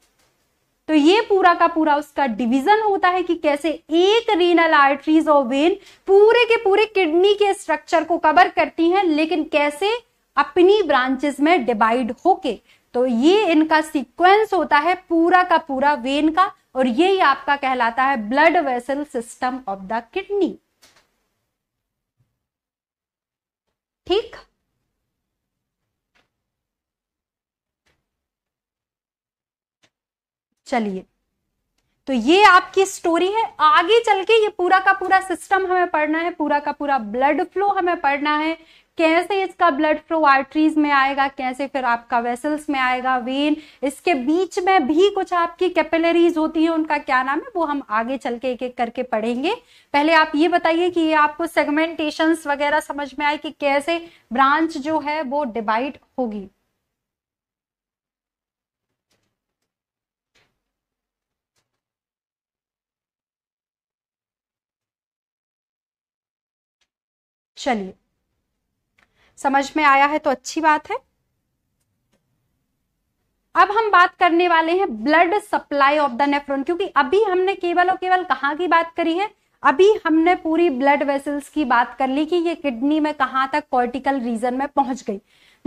तो ये पूरा का पूरा उसका डिवीजन होता है कि कैसे एक रीनल आर्टरीज और वेन पूरे के पूरे किडनी के स्ट्रक्चर को कवर करती हैं लेकिन कैसे अपनी ब्रांचेस में डिवाइड होके तो ये इनका सीक्वेंस होता है पूरा का पूरा वेन का और ही आपका कहलाता है blood vessel system of the kidney ठीक चलिए तो ये आपकी स्टोरी है आगे चल के ये पूरा का पूरा सिस्टम हमें पढ़ना है पूरा का पूरा ब्लड फ्लो हमें पढ़ना है कैसे इसका ब्लड फ्लो आर्टरीज में आएगा कैसे फिर आपका वेसल्स में आएगा वेन इसके बीच में भी कुछ आपकी कैपिलरीज होती है उनका क्या नाम है वो हम आगे चल के एक एक करके पढ़ेंगे पहले आप ये बताइए कि ये आपको सेगमेंटेशंस वगैरह समझ में आए कि कैसे ब्रांच जो है वो डिवाइड होगी चलिए समझ में आया है तो अच्छी बात है अब हम बात करने वाले हैं blood supply of the nephron क्योंकि अभी हमने केवल और केवल कहां की बात करी है अभी हमने पूरी ब्लड वेसल्स की बात कर ली कि ये किडनी में कहां तक कॉर्टिकल रीजन में पहुंच गई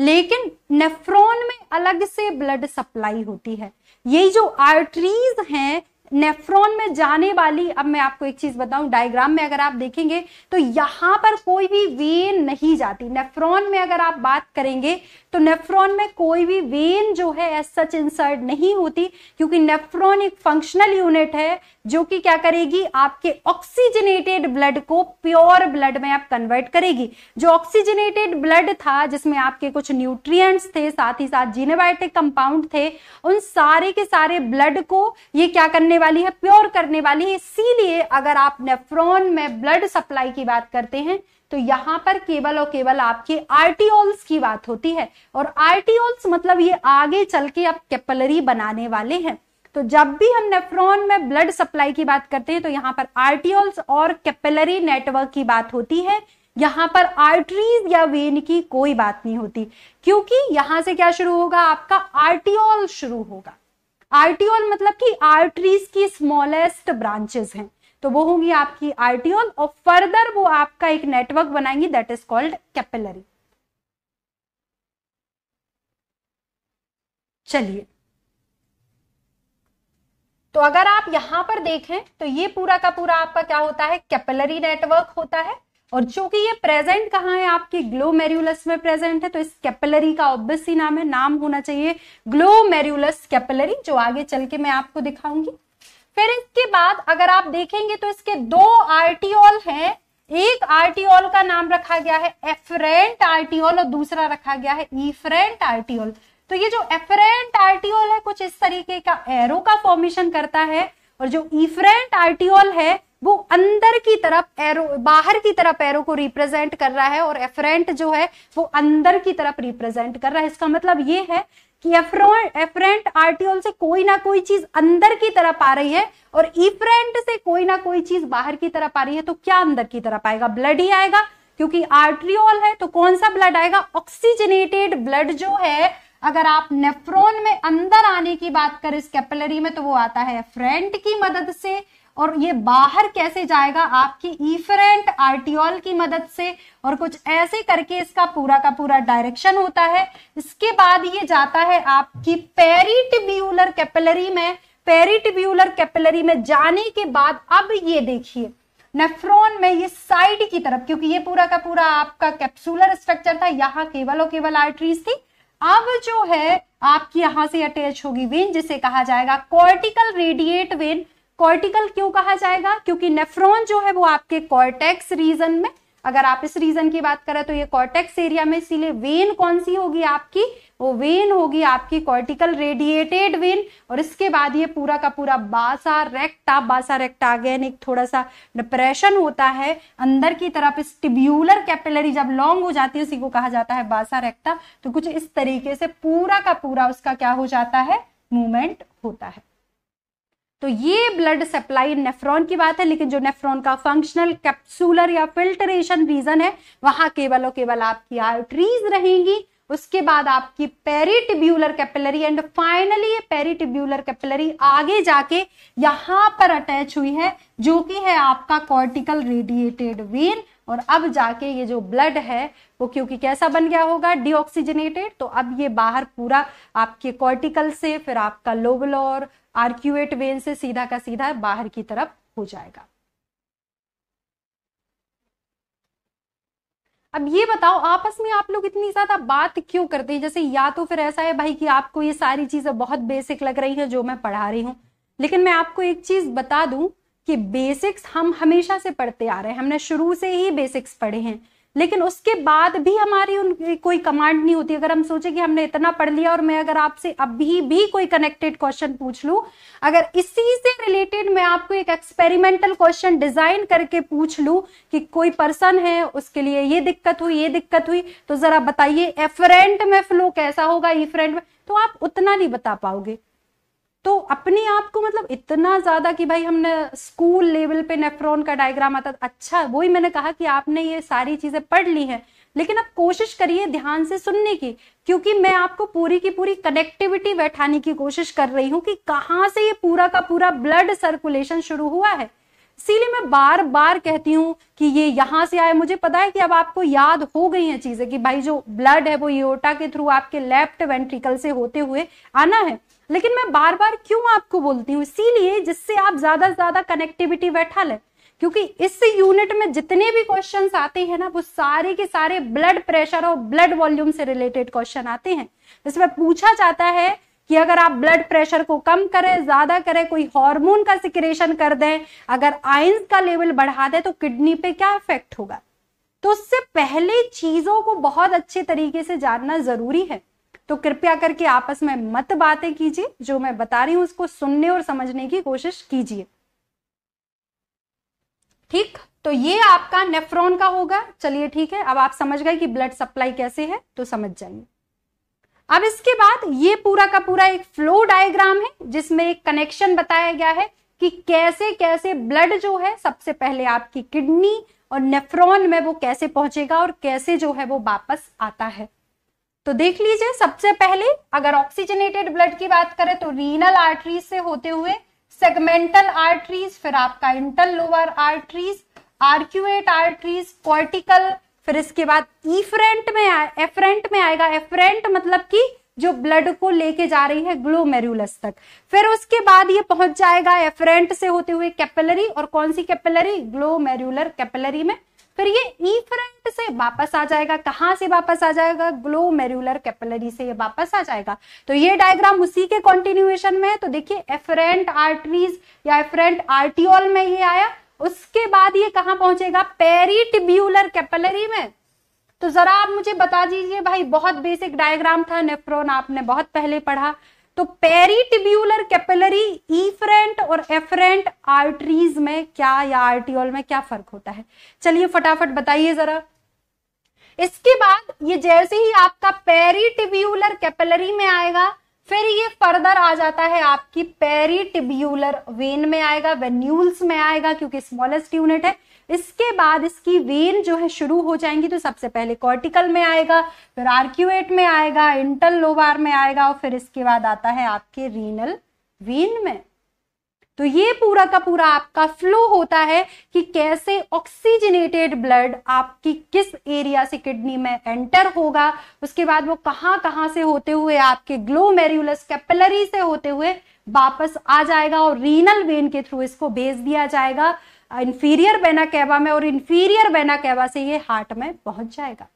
लेकिन नेफ्रॉन में अलग से ब्लड सप्लाई होती है ये जो आर्टरीज हैं नेफ्रॉन में जाने वाली अब मैं आपको एक चीज बताऊं डायग्राम में अगर आप देखेंगे तो यहां पर कोई भी वेन नहीं जाती नेफ्रॉन में अगर आप बात करेंगे तो नेफ्रॉन में कोई भी वेन जो है एज सच इंसर्ट नहीं होती क्योंकि नेफ्रॉन एक फंक्शनल यूनिट है जो कि क्या करेगी आपके ऑक्सीजनेटेड ब्लड को प्योर ब्लड में आप कन्वर्ट करेगी जो ऑक्सीजनेटेड ब्लड था जिसमें आपके कुछ न्यूट्रिएंट्स थे साथ ही साथ जीनेबायोटिक कंपाउंड थे उन सारे के सारे ब्लड को ये क्या करने वाली है प्योर करने वाली है इसीलिए अगर आप नेफ्रॉन में ब्लड सप्लाई की बात करते हैं तो यहां पर केवल और केवल आपके आर्टियोल्स की बात होती है और आर्टियोल्स मतलब ये आगे चल के आप कैपलरी बनाने वाले हैं तो जब भी हम नेफ्रॉन में ब्लड सप्लाई की बात करते हैं तो यहाँ पर आर्टियोल्स और कैपलरी नेटवर्क की बात होती है यहां पर आर्टरीज या वेन की कोई बात नहीं होती क्योंकि यहां से क्या शुरू होगा आपका आर्टियोल शुरू होगा आर्टियोल मतलब कि आर्टरीज की स्मॉलेस्ट ब्रांचेस हैं तो वो होंगी आपकी आर्टियोल और फर्दर वो आपका एक नेटवर्क बनाएंगी दैट इज कॉल्ड कैपिलरी चलिए तो अगर आप यहां पर देखें तो ये पूरा का पूरा आपका क्या होता है कैपिलरी नेटवर्क होता है और चूंकि ये प्रेजेंट कहाँ है आपकी ग्लोमेरुलस में प्रेजेंट है तो इस कैपिलरी का ऑब्वियसली नाम है नाम होना चाहिए ग्लोमेरुलस कैपिलरी जो आगे चल के मैं आपको दिखाऊंगी फिर इसके बाद अगर आप देखेंगे तो इसके दो आर्टियोल हैं एक आर्टियोल का नाम रखा गया है एफरेंट आर्टियोल और दूसरा रखा गया है ईफरेंट आर्टियोल तो ये जो एफरेंट आर्टियोल है कुछ इस तरीके का एरो का फॉर्मेशन करता है और जो ईफरेंट आर्टियोल है वो अंदर की तरफ एरो बाहर की तरफ एरो को रिप्रेजेंट कर रहा है और एफरेंट जो है वो अंदर की तरफ रिप्रेजेंट कर रहा है इसका मतलब ये है कि एफरेंट आर्टियोल से कोई ना कोई चीज अंदर की तरफ आ रही है और इफरेंट से कोई ना कोई चीज बाहर की तरफ आ रही है तो क्या अंदर की तरफ आएगा ब्लड ही आएगा क्योंकि आर्ट्रियोल है तो कौन सा ब्लड आएगा ऑक्सीजनेटेड ब्लड जो है अगर आप नेफ्रॉन में अंदर आने की बात करें इस कैपिलरी में तो वो आता है फ्रेंट की मदद से और ये बाहर कैसे जाएगा आपकी ईफरेंट आर्टियोल की मदद से और कुछ ऐसे करके इसका पूरा का पूरा डायरेक्शन होता है इसके बाद ये जाता है आपकी पेरिटिब्यूलर कैपिलरी में पेरिटिब्यूलर कैपिलरी में जाने के बाद अब ये देखिए नेफ्रॉन में ये साइड की तरफ क्योंकि ये पूरा का पूरा आपका कैप्सुलर स्ट्रक्चर था यहाँ केवल और केवल आर्टरीज थी अब जो है आपकी यहां से अटैच होगी वेन जिसे कहा जाएगा कॉर्टिकल रेडिएट वेन कॉर्टिकल क्यों कहा जाएगा क्योंकि नेफ्रॉन जो है वो आपके कॉर्टेक्स रीजन में अगर आप इस रीजन की बात करें तो ये कॉर्टेक्स एरिया में इसीलिए वेन कौन सी होगी आपकी वो वेन होगी आपकी कॉर्टिकल रेडिएटेड वेन और इसके बाद ये पूरा का पूरा बासा रेक्टा बासा रेक्टा अगेन एक थोड़ा सा डिप्रेशन होता है अंदर की तरफ इस टिब्यूलर कैपिलरी जब लॉन्ग हो जाती है इसी को कहा जाता है बासा रेक्टा तो कुछ इस तरीके से पूरा का पूरा उसका क्या हो जाता है मूवमेंट होता है तो ये ब्लड सप्लाई नेफ्रॉन की बात है लेकिन जो नेफ्रॉन का फंक्शनल कैप्सूलर या फिल्टरेशन रीजन है वहां केवल और केवल आपकी आर्टरीज रहेंगी उसके बाद आपकी पेरिटिब्यूलर कैपिलरी एंड फाइनली ये पेरिटिब्यूलर कैपिलरी आगे जाके यहां पर अटैच हुई है जो कि है आपका कॉर्टिकल रेडिएटेड वेन और अब जाके ये जो ब्लड है वो क्योंकि कैसा बन गया होगा डिऑक्सीजनेटेड तो अब ये बाहर पूरा आपके कॉर्टिकल से फिर आपका लोबलोर आर्क्यूएट वेन से सीधा का सीधा बाहर की तरफ हो जाएगा अब ये बताओ आपस में आप लोग इतनी ज्यादा बात क्यों करते हैं जैसे या तो फिर ऐसा है भाई कि आपको ये सारी चीजें बहुत बेसिक लग रही हैं जो मैं पढ़ा रही हूं लेकिन मैं आपको एक चीज बता दूं कि बेसिक्स हम हमेशा से पढ़ते आ रहे हैं हमने शुरू से ही बेसिक्स पढ़े हैं लेकिन उसके बाद भी हमारी उन कोई कमांड नहीं होती अगर हम सोचे कि हमने इतना पढ़ लिया और मैं अगर आपसे अभी भी कोई कनेक्टेड क्वेश्चन पूछ लू अगर इसी से रिलेटेड मैं आपको एक एक्सपेरिमेंटल क्वेश्चन डिजाइन करके पूछ लू कि कोई पर्सन है उसके लिए ये दिक्कत हुई ये दिक्कत हुई तो जरा बताइए एफरेंट में फ्लो कैसा होगा फ्रेंट में तो आप उतना नहीं बता पाओगे तो अपने आप को मतलब इतना ज्यादा कि भाई हमने स्कूल लेवल पे नेफ्रॉन का डायग्राम आता था अच्छा वही मैंने कहा कि आपने ये सारी चीजें पढ़ ली हैं लेकिन आप कोशिश करिए ध्यान से सुनने की क्योंकि मैं आपको पूरी की पूरी कनेक्टिविटी बैठाने की कोशिश कर रही हूँ कि कहाँ से ये पूरा का पूरा ब्लड सर्कुलेशन शुरू हुआ है इसीलिए मैं बार बार कहती हूँ कि ये यहाँ से आए मुझे पता है कि अब आपको याद हो गई है चीजें कि भाई जो ब्लड है वो योटा के थ्रू आपके लेफ्ट वेंट्रिकल से होते हुए आना है लेकिन मैं बार बार क्यों आपको बोलती हूँ इसीलिए जिससे आप ज्यादा से ज्यादा कनेक्टिविटी बैठा लें क्योंकि इस यूनिट में जितने भी क्वेश्चन आते हैं ना वो सारे के सारे ब्लड प्रेशर और ब्लड वॉल्यूम से रिलेटेड क्वेश्चन आते हैं इसमें पूछा जाता है कि अगर आप ब्लड प्रेशर को कम करें ज्यादा करें कोई हार्मोन का सिक्रेशन कर दें अगर आयन का लेवल बढ़ा दें तो किडनी पे क्या इफेक्ट होगा तो उससे पहले चीजों को बहुत अच्छे तरीके से जानना जरूरी है तो कृपया करके आपस में मत बातें कीजिए जो मैं बता रही हूं उसको सुनने और समझने की कोशिश कीजिए ठीक तो ये आपका नेफ्रॉन का होगा चलिए ठीक है अब आप समझ गए कि ब्लड सप्लाई कैसे है तो समझ जाइए अब इसके बाद ये पूरा का पूरा एक फ्लो डायग्राम है जिसमें एक कनेक्शन बताया गया है कि कैसे कैसे ब्लड जो है सबसे पहले आपकी किडनी और नेफ्रॉन में वो कैसे पहुंचेगा और कैसे जो है वो वापस आता है तो देख लीजिए सबसे पहले अगर ऑक्सीजनेटेड ब्लड की बात करें तो रीनल आर्टरीज से होते हुए सेगमेंटल आर्टरीज फिर आपका interlobar arteries arcuate arteries cortical फिर इसके बाद ईफ्रेंट में एफ्रेंट में आएगा एफ्रेंट मतलब कि जो ब्लड को लेके जा रही है ग्लोमेरुलस तक फिर उसके बाद ये पहुंच जाएगा एफरेंट से होते हुए कैपिलरी और कौन सी कैपिलरी ग्लोमेरुलर कैपिलरी में फिर ये ई फ्रंट से वापस आ जाएगा कहां से वापस आ जाएगा ग्लो मेरुलर कैपिलरी से ये वापस आ जाएगा तो ये डायग्राम उसी के कॉन्टिन्यूएशन में है तो देखिए एफरेंट आर्टरीज या एफरेंट आर्टियोल में ये आया उसके बाद ये कहां पहुंचेगा पेरिटिब्यूलर कैपिलरी में तो जरा आप मुझे बता दीजिए भाई बहुत बेसिक डायग्राम था नेफ्रोन आपने बहुत पहले पढ़ा तो पेरीटिब्यूलर कैपिलरी ईफरेंट और एफरेंट आर्टरीज में क्या या आर्टियोल में क्या फर्क होता है चलिए फटाफट बताइए जरा इसके बाद ये जैसे ही आपका पेरीटिब्यूलर कैपिलरी में आएगा फिर ये फर्दर आ जाता है आपकी पेरीटिब्यूलर वेन में आएगा वेन्यूल्स में आएगा क्योंकि स्मॉलेस्ट यूनिट है इसके बाद इसकी वेन जो है शुरू हो जाएंगी तो सबसे पहले कॉर्टिकल में आएगा फिर आर्क्यूएट में आएगा इंटल लोवार में आएगा और फिर इसके बाद आता है आपके रीनल वेन में तो ये पूरा का पूरा आपका फ्लो होता है कि कैसे ऑक्सीजनेटेड ब्लड आपकी किस एरिया से किडनी में एंटर होगा उसके बाद वो कहां कहां से होते हुए आपके ग्लोमेरुलस कैपिलरी से होते हुए वापस आ जाएगा और रीनल वेन के थ्रू इसको भेज दिया जाएगा इन्फीरियर बैना कैबा में और इन्फीरियर बैना कैबा से ये हार्ट में पहुंच जाएगा